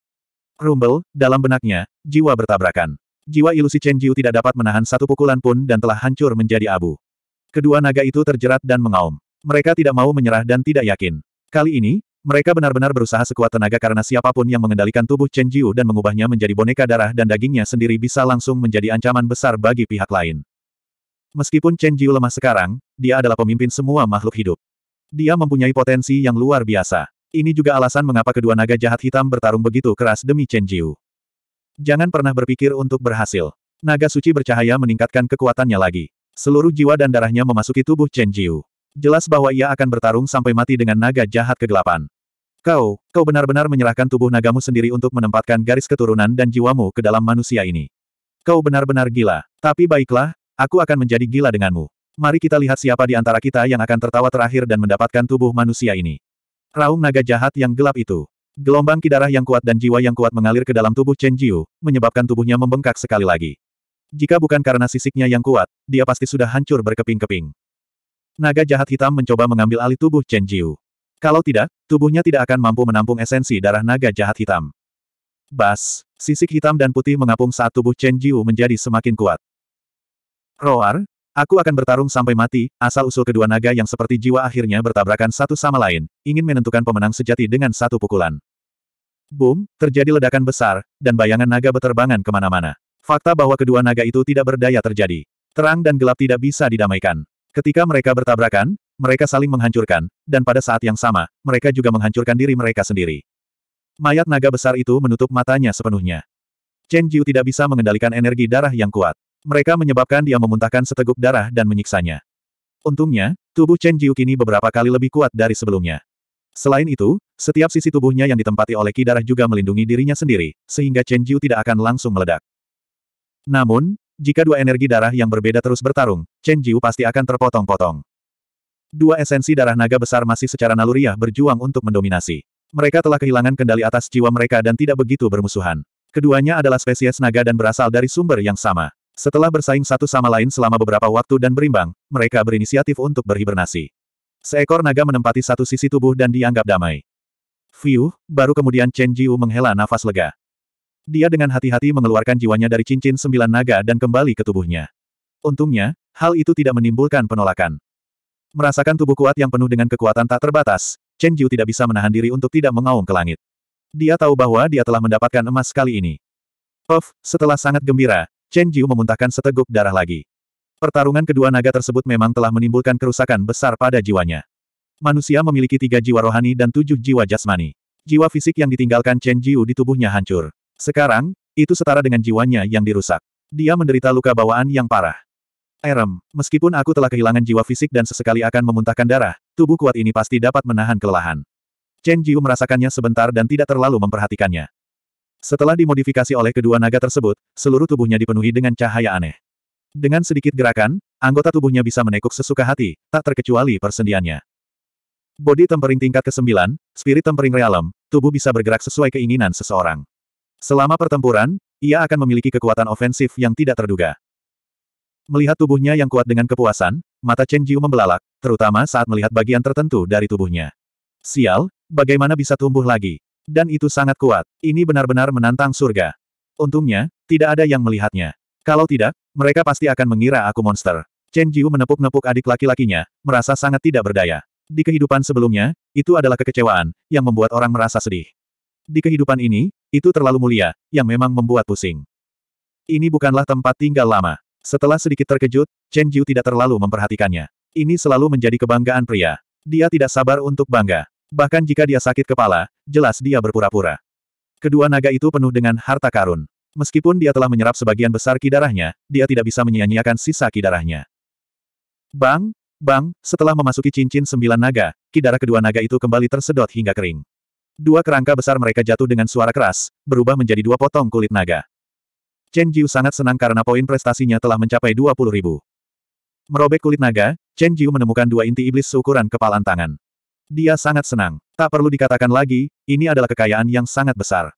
Rumble, dalam benaknya, jiwa bertabrakan. Jiwa ilusi Chen Jiu tidak dapat menahan satu pukulan pun dan telah hancur menjadi abu. Kedua naga itu terjerat dan mengaum. Mereka tidak mau menyerah dan tidak yakin. Kali ini, mereka benar-benar berusaha sekuat tenaga karena siapapun yang mengendalikan tubuh Chen Jiu dan mengubahnya menjadi boneka darah dan dagingnya sendiri bisa langsung menjadi ancaman besar bagi pihak lain. Meskipun Chen Jiu lemah sekarang, dia adalah pemimpin semua makhluk hidup. Dia mempunyai potensi yang luar biasa. Ini juga alasan mengapa kedua naga jahat hitam bertarung begitu keras demi Chen Jiu. Jangan pernah berpikir untuk berhasil. Naga suci bercahaya meningkatkan kekuatannya lagi. Seluruh jiwa dan darahnya memasuki tubuh Chen Jiu. Jelas bahwa ia akan bertarung sampai mati dengan naga jahat kegelapan. Kau, kau benar-benar menyerahkan tubuh nagamu sendiri untuk menempatkan garis keturunan dan jiwamu ke dalam manusia ini. Kau benar-benar gila. Tapi baiklah, aku akan menjadi gila denganmu. Mari kita lihat siapa di antara kita yang akan tertawa terakhir dan mendapatkan tubuh manusia ini. Raung naga jahat yang gelap itu. Gelombang kidarah yang kuat dan jiwa yang kuat mengalir ke dalam tubuh Chen Jiu, menyebabkan tubuhnya membengkak sekali lagi. Jika bukan karena sisiknya yang kuat, dia pasti sudah hancur berkeping-keping. Naga jahat hitam mencoba mengambil alih tubuh Chen Jiu. Kalau tidak, tubuhnya tidak akan mampu menampung esensi darah naga jahat hitam. Bas, sisik hitam dan putih mengapung saat tubuh Chen Jiu menjadi semakin kuat. Roar, Aku akan bertarung sampai mati, asal-usul kedua naga yang seperti jiwa akhirnya bertabrakan satu sama lain, ingin menentukan pemenang sejati dengan satu pukulan. Boom, terjadi ledakan besar, dan bayangan naga beterbangan kemana-mana. Fakta bahwa kedua naga itu tidak berdaya terjadi. Terang dan gelap tidak bisa didamaikan. Ketika mereka bertabrakan, mereka saling menghancurkan, dan pada saat yang sama, mereka juga menghancurkan diri mereka sendiri. Mayat naga besar itu menutup matanya sepenuhnya. Chen Jiu tidak bisa mengendalikan energi darah yang kuat. Mereka menyebabkan dia memuntahkan seteguk darah dan menyiksanya. Untungnya, tubuh Chen Jiu kini beberapa kali lebih kuat dari sebelumnya. Selain itu, setiap sisi tubuhnya yang ditempati oleh ki darah juga melindungi dirinya sendiri, sehingga Chen Jiu tidak akan langsung meledak. Namun, jika dua energi darah yang berbeda terus bertarung, Chen Jiu pasti akan terpotong-potong. Dua esensi darah naga besar masih secara naluriah berjuang untuk mendominasi. Mereka telah kehilangan kendali atas jiwa mereka dan tidak begitu bermusuhan. Keduanya adalah spesies naga dan berasal dari sumber yang sama. Setelah bersaing satu sama lain selama beberapa waktu dan berimbang, mereka berinisiatif untuk berhibernasi. Seekor naga menempati satu sisi tubuh dan dianggap damai. Fiu, baru kemudian Chen Jiu menghela nafas lega. Dia dengan hati-hati mengeluarkan jiwanya dari cincin sembilan naga dan kembali ke tubuhnya. Untungnya, hal itu tidak menimbulkan penolakan. Merasakan tubuh kuat yang penuh dengan kekuatan tak terbatas, Chen Jiu tidak bisa menahan diri untuk tidak mengaum ke langit. Dia tahu bahwa dia telah mendapatkan emas kali ini. Of, setelah sangat gembira, Chen Jiu memuntahkan seteguk darah lagi. Pertarungan kedua naga tersebut memang telah menimbulkan kerusakan besar pada jiwanya. Manusia memiliki tiga jiwa rohani dan tujuh jiwa jasmani. Jiwa fisik yang ditinggalkan Chen Jiu di tubuhnya hancur. Sekarang, itu setara dengan jiwanya yang dirusak. Dia menderita luka bawaan yang parah. Erem, meskipun aku telah kehilangan jiwa fisik dan sesekali akan memuntahkan darah, tubuh kuat ini pasti dapat menahan kelelahan. Chen Jiu merasakannya sebentar dan tidak terlalu memperhatikannya. Setelah dimodifikasi oleh kedua naga tersebut, seluruh tubuhnya dipenuhi dengan cahaya aneh. Dengan sedikit gerakan, anggota tubuhnya bisa menekuk sesuka hati, tak terkecuali persendiannya. Body tempering tingkat ke-9, spirit tempering realem, tubuh bisa bergerak sesuai keinginan seseorang. Selama pertempuran, ia akan memiliki kekuatan ofensif yang tidak terduga. Melihat tubuhnya yang kuat dengan kepuasan, mata Chen Jiu membelalak, terutama saat melihat bagian tertentu dari tubuhnya. Sial, bagaimana bisa tumbuh lagi? Dan itu sangat kuat. Ini benar-benar menantang surga. Untungnya, tidak ada yang melihatnya. Kalau tidak, mereka pasti akan mengira aku monster. Chen Jiu menepuk-nepuk adik laki-lakinya, merasa sangat tidak berdaya. Di kehidupan sebelumnya, itu adalah kekecewaan, yang membuat orang merasa sedih. Di kehidupan ini, itu terlalu mulia, yang memang membuat pusing. Ini bukanlah tempat tinggal lama. Setelah sedikit terkejut, Chen Jiu tidak terlalu memperhatikannya. Ini selalu menjadi kebanggaan pria. Dia tidak sabar untuk bangga. Bahkan jika dia sakit kepala, jelas dia berpura-pura. Kedua naga itu penuh dengan harta karun. Meskipun dia telah menyerap sebagian besar kidarahnya, dia tidak bisa menyia-nyiakan sisa kidarahnya. Bang, bang, setelah memasuki cincin sembilan naga, kidarah kedua naga itu kembali tersedot hingga kering. Dua kerangka besar mereka jatuh dengan suara keras, berubah menjadi dua potong kulit naga. Chen Jiu sangat senang karena poin prestasinya telah mencapai puluh ribu. Merobek kulit naga, Chen Jiu menemukan dua inti iblis seukuran kepalan tangan. Dia sangat senang. Tak perlu dikatakan lagi, ini adalah kekayaan yang sangat besar.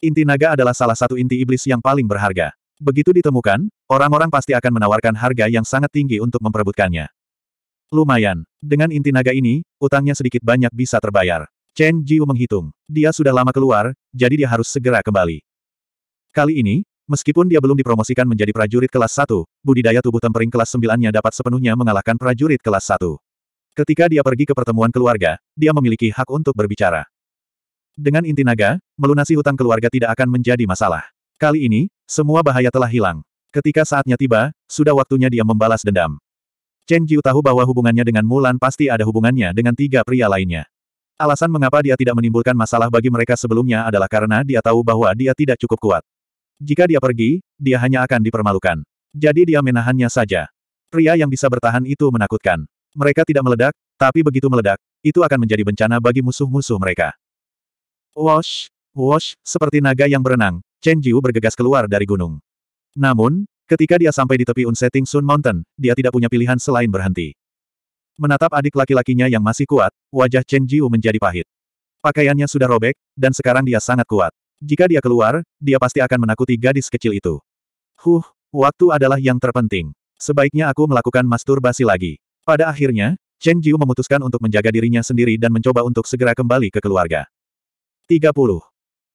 Inti naga adalah salah satu inti iblis yang paling berharga. Begitu ditemukan, orang-orang pasti akan menawarkan harga yang sangat tinggi untuk memperebutkannya. Lumayan. Dengan inti naga ini, utangnya sedikit banyak bisa terbayar. Chen Jiu menghitung. Dia sudah lama keluar, jadi dia harus segera kembali. Kali ini, meskipun dia belum dipromosikan menjadi prajurit kelas 1, budidaya tubuh tempering kelas 9-nya dapat sepenuhnya mengalahkan prajurit kelas 1. Ketika dia pergi ke pertemuan keluarga, dia memiliki hak untuk berbicara. Dengan inti naga, melunasi hutang keluarga tidak akan menjadi masalah. Kali ini, semua bahaya telah hilang. Ketika saatnya tiba, sudah waktunya dia membalas dendam. Chen Jiu tahu bahwa hubungannya dengan Mulan pasti ada hubungannya dengan tiga pria lainnya. Alasan mengapa dia tidak menimbulkan masalah bagi mereka sebelumnya adalah karena dia tahu bahwa dia tidak cukup kuat. Jika dia pergi, dia hanya akan dipermalukan. Jadi dia menahannya saja. Pria yang bisa bertahan itu menakutkan. Mereka tidak meledak, tapi begitu meledak, itu akan menjadi bencana bagi musuh-musuh mereka. Wash, wash, seperti naga yang berenang, Chen Jiu bergegas keluar dari gunung. Namun, ketika dia sampai di tepi Unsetting Sun Mountain, dia tidak punya pilihan selain berhenti. Menatap adik laki-lakinya yang masih kuat, wajah Chen Jiu menjadi pahit. Pakaiannya sudah robek, dan sekarang dia sangat kuat. Jika dia keluar, dia pasti akan menakuti gadis kecil itu. Huh, waktu adalah yang terpenting. Sebaiknya aku melakukan masturbasi lagi. Pada akhirnya, Chen Jiu memutuskan untuk menjaga dirinya sendiri dan mencoba untuk segera kembali ke keluarga. 30.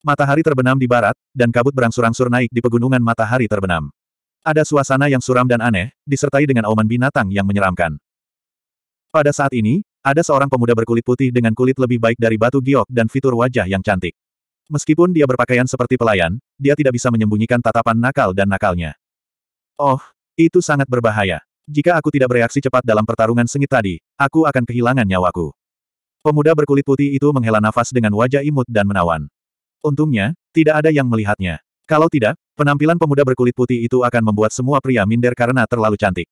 Matahari terbenam di barat, dan kabut berangsur-angsur naik di pegunungan matahari terbenam. Ada suasana yang suram dan aneh, disertai dengan auman binatang yang menyeramkan. Pada saat ini, ada seorang pemuda berkulit putih dengan kulit lebih baik dari batu giok dan fitur wajah yang cantik. Meskipun dia berpakaian seperti pelayan, dia tidak bisa menyembunyikan tatapan nakal dan nakalnya. Oh, itu sangat berbahaya. Jika aku tidak bereaksi cepat dalam pertarungan sengit tadi, aku akan kehilangan nyawaku. Pemuda berkulit putih itu menghela nafas dengan wajah imut dan menawan. Untungnya, tidak ada yang melihatnya. Kalau tidak, penampilan pemuda berkulit putih itu akan membuat semua pria minder karena terlalu cantik.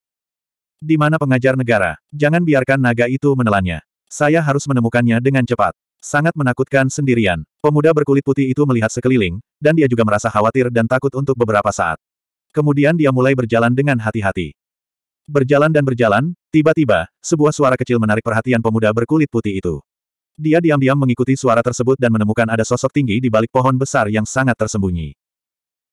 Di mana pengajar negara? Jangan biarkan naga itu menelannya. Saya harus menemukannya dengan cepat. Sangat menakutkan sendirian. Pemuda berkulit putih itu melihat sekeliling, dan dia juga merasa khawatir dan takut untuk beberapa saat. Kemudian dia mulai berjalan dengan hati-hati. Berjalan dan berjalan, tiba-tiba, sebuah suara kecil menarik perhatian pemuda berkulit putih itu. Dia diam-diam mengikuti suara tersebut dan menemukan ada sosok tinggi di balik pohon besar yang sangat tersembunyi.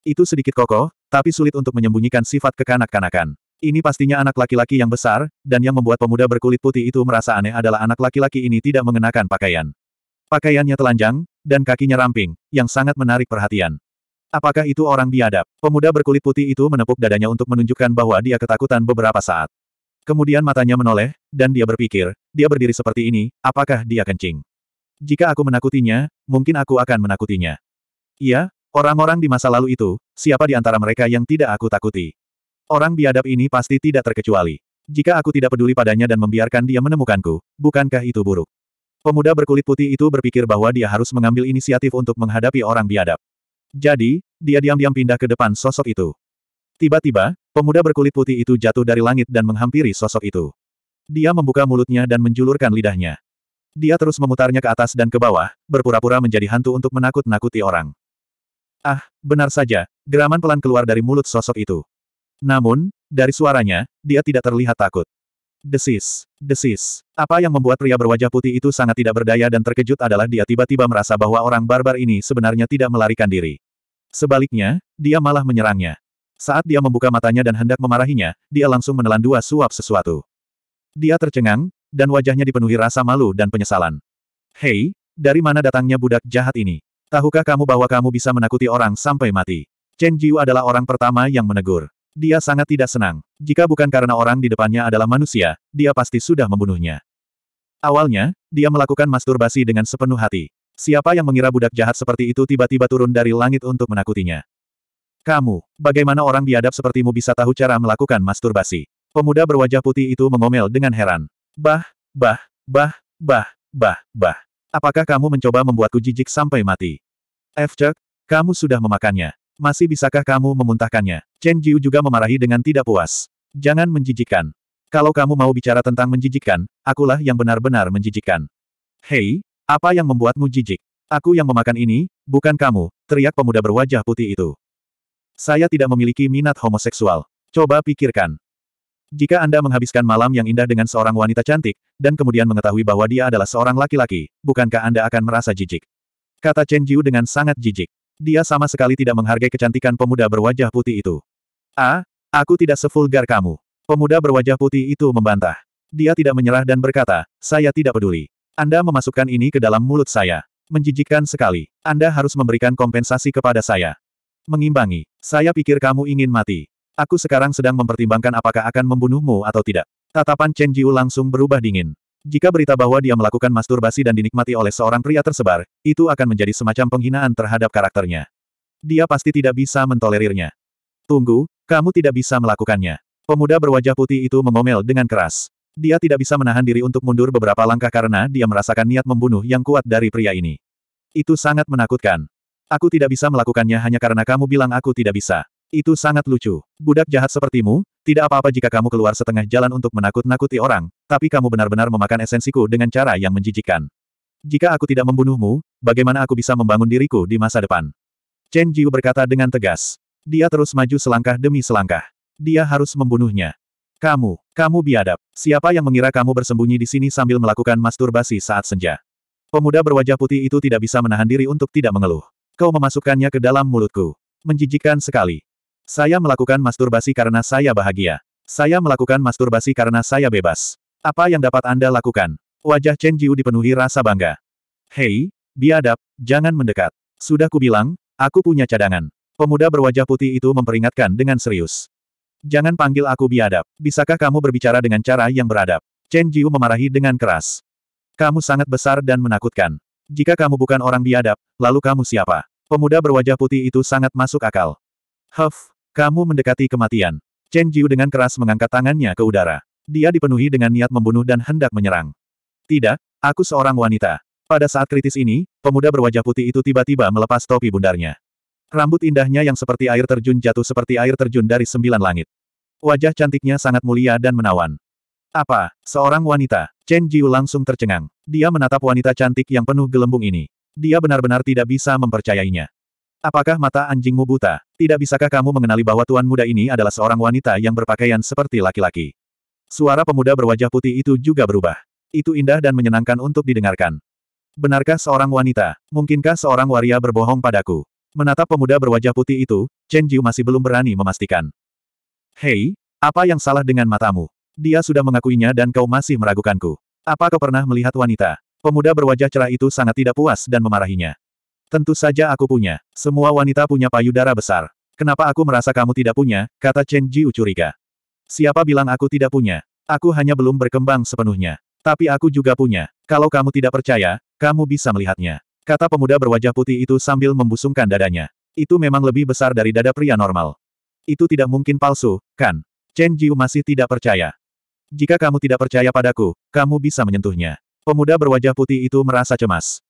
Itu sedikit kokoh, tapi sulit untuk menyembunyikan sifat kekanak-kanakan. Ini pastinya anak laki-laki yang besar, dan yang membuat pemuda berkulit putih itu merasa aneh adalah anak laki-laki ini tidak mengenakan pakaian. Pakaiannya telanjang, dan kakinya ramping, yang sangat menarik perhatian. Apakah itu orang biadab? Pemuda berkulit putih itu menepuk dadanya untuk menunjukkan bahwa dia ketakutan beberapa saat. Kemudian matanya menoleh, dan dia berpikir, dia berdiri seperti ini, apakah dia kencing? Jika aku menakutinya, mungkin aku akan menakutinya. Iya, orang-orang di masa lalu itu, siapa di antara mereka yang tidak aku takuti? Orang biadab ini pasti tidak terkecuali. Jika aku tidak peduli padanya dan membiarkan dia menemukanku, bukankah itu buruk? Pemuda berkulit putih itu berpikir bahwa dia harus mengambil inisiatif untuk menghadapi orang biadab. Jadi, dia diam-diam pindah ke depan sosok itu. Tiba-tiba, pemuda berkulit putih itu jatuh dari langit dan menghampiri sosok itu. Dia membuka mulutnya dan menjulurkan lidahnya. Dia terus memutarnya ke atas dan ke bawah, berpura-pura menjadi hantu untuk menakut-nakuti orang. Ah, benar saja, geraman pelan keluar dari mulut sosok itu. Namun, dari suaranya, dia tidak terlihat takut. Desis, desis. Apa yang membuat pria berwajah putih itu sangat tidak berdaya dan terkejut adalah dia tiba-tiba merasa bahwa orang barbar ini sebenarnya tidak melarikan diri. Sebaliknya, dia malah menyerangnya. Saat dia membuka matanya dan hendak memarahinya, dia langsung menelan dua suap sesuatu. Dia tercengang, dan wajahnya dipenuhi rasa malu dan penyesalan. Hei, dari mana datangnya budak jahat ini? Tahukah kamu bahwa kamu bisa menakuti orang sampai mati? Chen Jiu adalah orang pertama yang menegur. Dia sangat tidak senang. Jika bukan karena orang di depannya adalah manusia, dia pasti sudah membunuhnya. Awalnya, dia melakukan masturbasi dengan sepenuh hati. Siapa yang mengira budak jahat seperti itu tiba-tiba turun dari langit untuk menakutinya? Kamu, bagaimana orang biadab sepertimu bisa tahu cara melakukan masturbasi? Pemuda berwajah putih itu mengomel dengan heran. Bah, bah, bah, bah, bah, bah. Apakah kamu mencoba membuatku jijik sampai mati? F. kamu sudah memakannya. Masih bisakah kamu memuntahkannya? Chen Jiu juga memarahi dengan tidak puas. Jangan menjijikkan. Kalau kamu mau bicara tentang menjijikkan, akulah yang benar-benar menjijikkan. Hei, apa yang membuatmu jijik? Aku yang memakan ini, bukan kamu, teriak pemuda berwajah putih itu. Saya tidak memiliki minat homoseksual. Coba pikirkan. Jika Anda menghabiskan malam yang indah dengan seorang wanita cantik, dan kemudian mengetahui bahwa dia adalah seorang laki-laki, bukankah Anda akan merasa jijik? Kata Chen Jiu dengan sangat jijik. Dia sama sekali tidak menghargai kecantikan pemuda berwajah putih itu. Ah, aku tidak sevulgar kamu. Pemuda berwajah putih itu membantah. Dia tidak menyerah dan berkata, saya tidak peduli. Anda memasukkan ini ke dalam mulut saya. Menjijikkan sekali. Anda harus memberikan kompensasi kepada saya. Mengimbangi. Saya pikir kamu ingin mati. Aku sekarang sedang mempertimbangkan apakah akan membunuhmu atau tidak. Tatapan Chen Jiu langsung berubah dingin. Jika berita bahwa dia melakukan masturbasi dan dinikmati oleh seorang pria tersebar, itu akan menjadi semacam penghinaan terhadap karakternya. Dia pasti tidak bisa mentolerirnya. Tunggu, kamu tidak bisa melakukannya. Pemuda berwajah putih itu mengomel dengan keras. Dia tidak bisa menahan diri untuk mundur beberapa langkah karena dia merasakan niat membunuh yang kuat dari pria ini. Itu sangat menakutkan. Aku tidak bisa melakukannya hanya karena kamu bilang aku tidak bisa. Itu sangat lucu. Budak jahat sepertimu, tidak apa-apa jika kamu keluar setengah jalan untuk menakut-nakuti orang, tapi kamu benar-benar memakan esensiku dengan cara yang menjijikkan. Jika aku tidak membunuhmu, bagaimana aku bisa membangun diriku di masa depan? Chen Jiu berkata dengan tegas. Dia terus maju selangkah demi selangkah. Dia harus membunuhnya. Kamu, kamu biadab. Siapa yang mengira kamu bersembunyi di sini sambil melakukan masturbasi saat senja? Pemuda berwajah putih itu tidak bisa menahan diri untuk tidak mengeluh. Kau memasukkannya ke dalam mulutku. Menjijikkan sekali. Saya melakukan masturbasi karena saya bahagia. Saya melakukan masturbasi karena saya bebas. Apa yang dapat Anda lakukan? Wajah Chen Jiu dipenuhi rasa bangga. Hei, biadab, jangan mendekat. Sudah kubilang, aku punya cadangan. Pemuda berwajah putih itu memperingatkan dengan serius. Jangan panggil aku biadab. Bisakah kamu berbicara dengan cara yang beradab? Chen Jiu memarahi dengan keras. Kamu sangat besar dan menakutkan. Jika kamu bukan orang biadab, lalu kamu siapa? Pemuda berwajah putih itu sangat masuk akal. Huff, kamu mendekati kematian. Chen Jiu dengan keras mengangkat tangannya ke udara. Dia dipenuhi dengan niat membunuh dan hendak menyerang. Tidak, aku seorang wanita. Pada saat kritis ini, pemuda berwajah putih itu tiba-tiba melepas topi bundarnya. Rambut indahnya yang seperti air terjun jatuh seperti air terjun dari sembilan langit. Wajah cantiknya sangat mulia dan menawan. Apa, seorang wanita? Chen Jiu langsung tercengang. Dia menatap wanita cantik yang penuh gelembung ini. Dia benar-benar tidak bisa mempercayainya. Apakah mata anjingmu buta? Tidak bisakah kamu mengenali bahwa tuan muda ini adalah seorang wanita yang berpakaian seperti laki-laki? Suara pemuda berwajah putih itu juga berubah. Itu indah dan menyenangkan untuk didengarkan. Benarkah seorang wanita? Mungkinkah seorang waria berbohong padaku? Menatap pemuda berwajah putih itu, Chen Jiu masih belum berani memastikan. Hei, apa yang salah dengan matamu? Dia sudah mengakuinya dan kau masih meragukanku. Apa kau pernah melihat wanita? Pemuda berwajah cerah itu sangat tidak puas dan memarahinya. Tentu saja aku punya. Semua wanita punya payudara besar. Kenapa aku merasa kamu tidak punya, kata Chen Jiu curiga. Siapa bilang aku tidak punya? Aku hanya belum berkembang sepenuhnya. Tapi aku juga punya. Kalau kamu tidak percaya, kamu bisa melihatnya. Kata pemuda berwajah putih itu sambil membusungkan dadanya. Itu memang lebih besar dari dada pria normal. Itu tidak mungkin palsu, kan? Chen Jiu masih tidak percaya. Jika kamu tidak percaya padaku, kamu bisa menyentuhnya. Pemuda berwajah putih itu merasa cemas.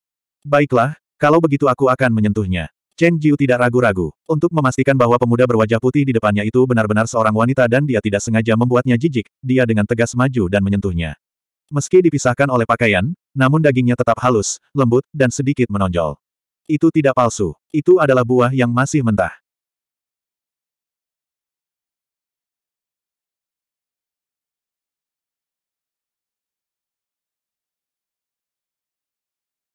Baiklah, kalau begitu aku akan menyentuhnya. Chen Jiu tidak ragu-ragu, untuk memastikan bahwa pemuda berwajah putih di depannya itu benar-benar seorang wanita dan dia tidak sengaja membuatnya jijik, dia dengan tegas maju dan menyentuhnya. Meski dipisahkan oleh pakaian, namun dagingnya tetap halus, lembut, dan sedikit menonjol. Itu tidak palsu. Itu adalah buah yang masih mentah.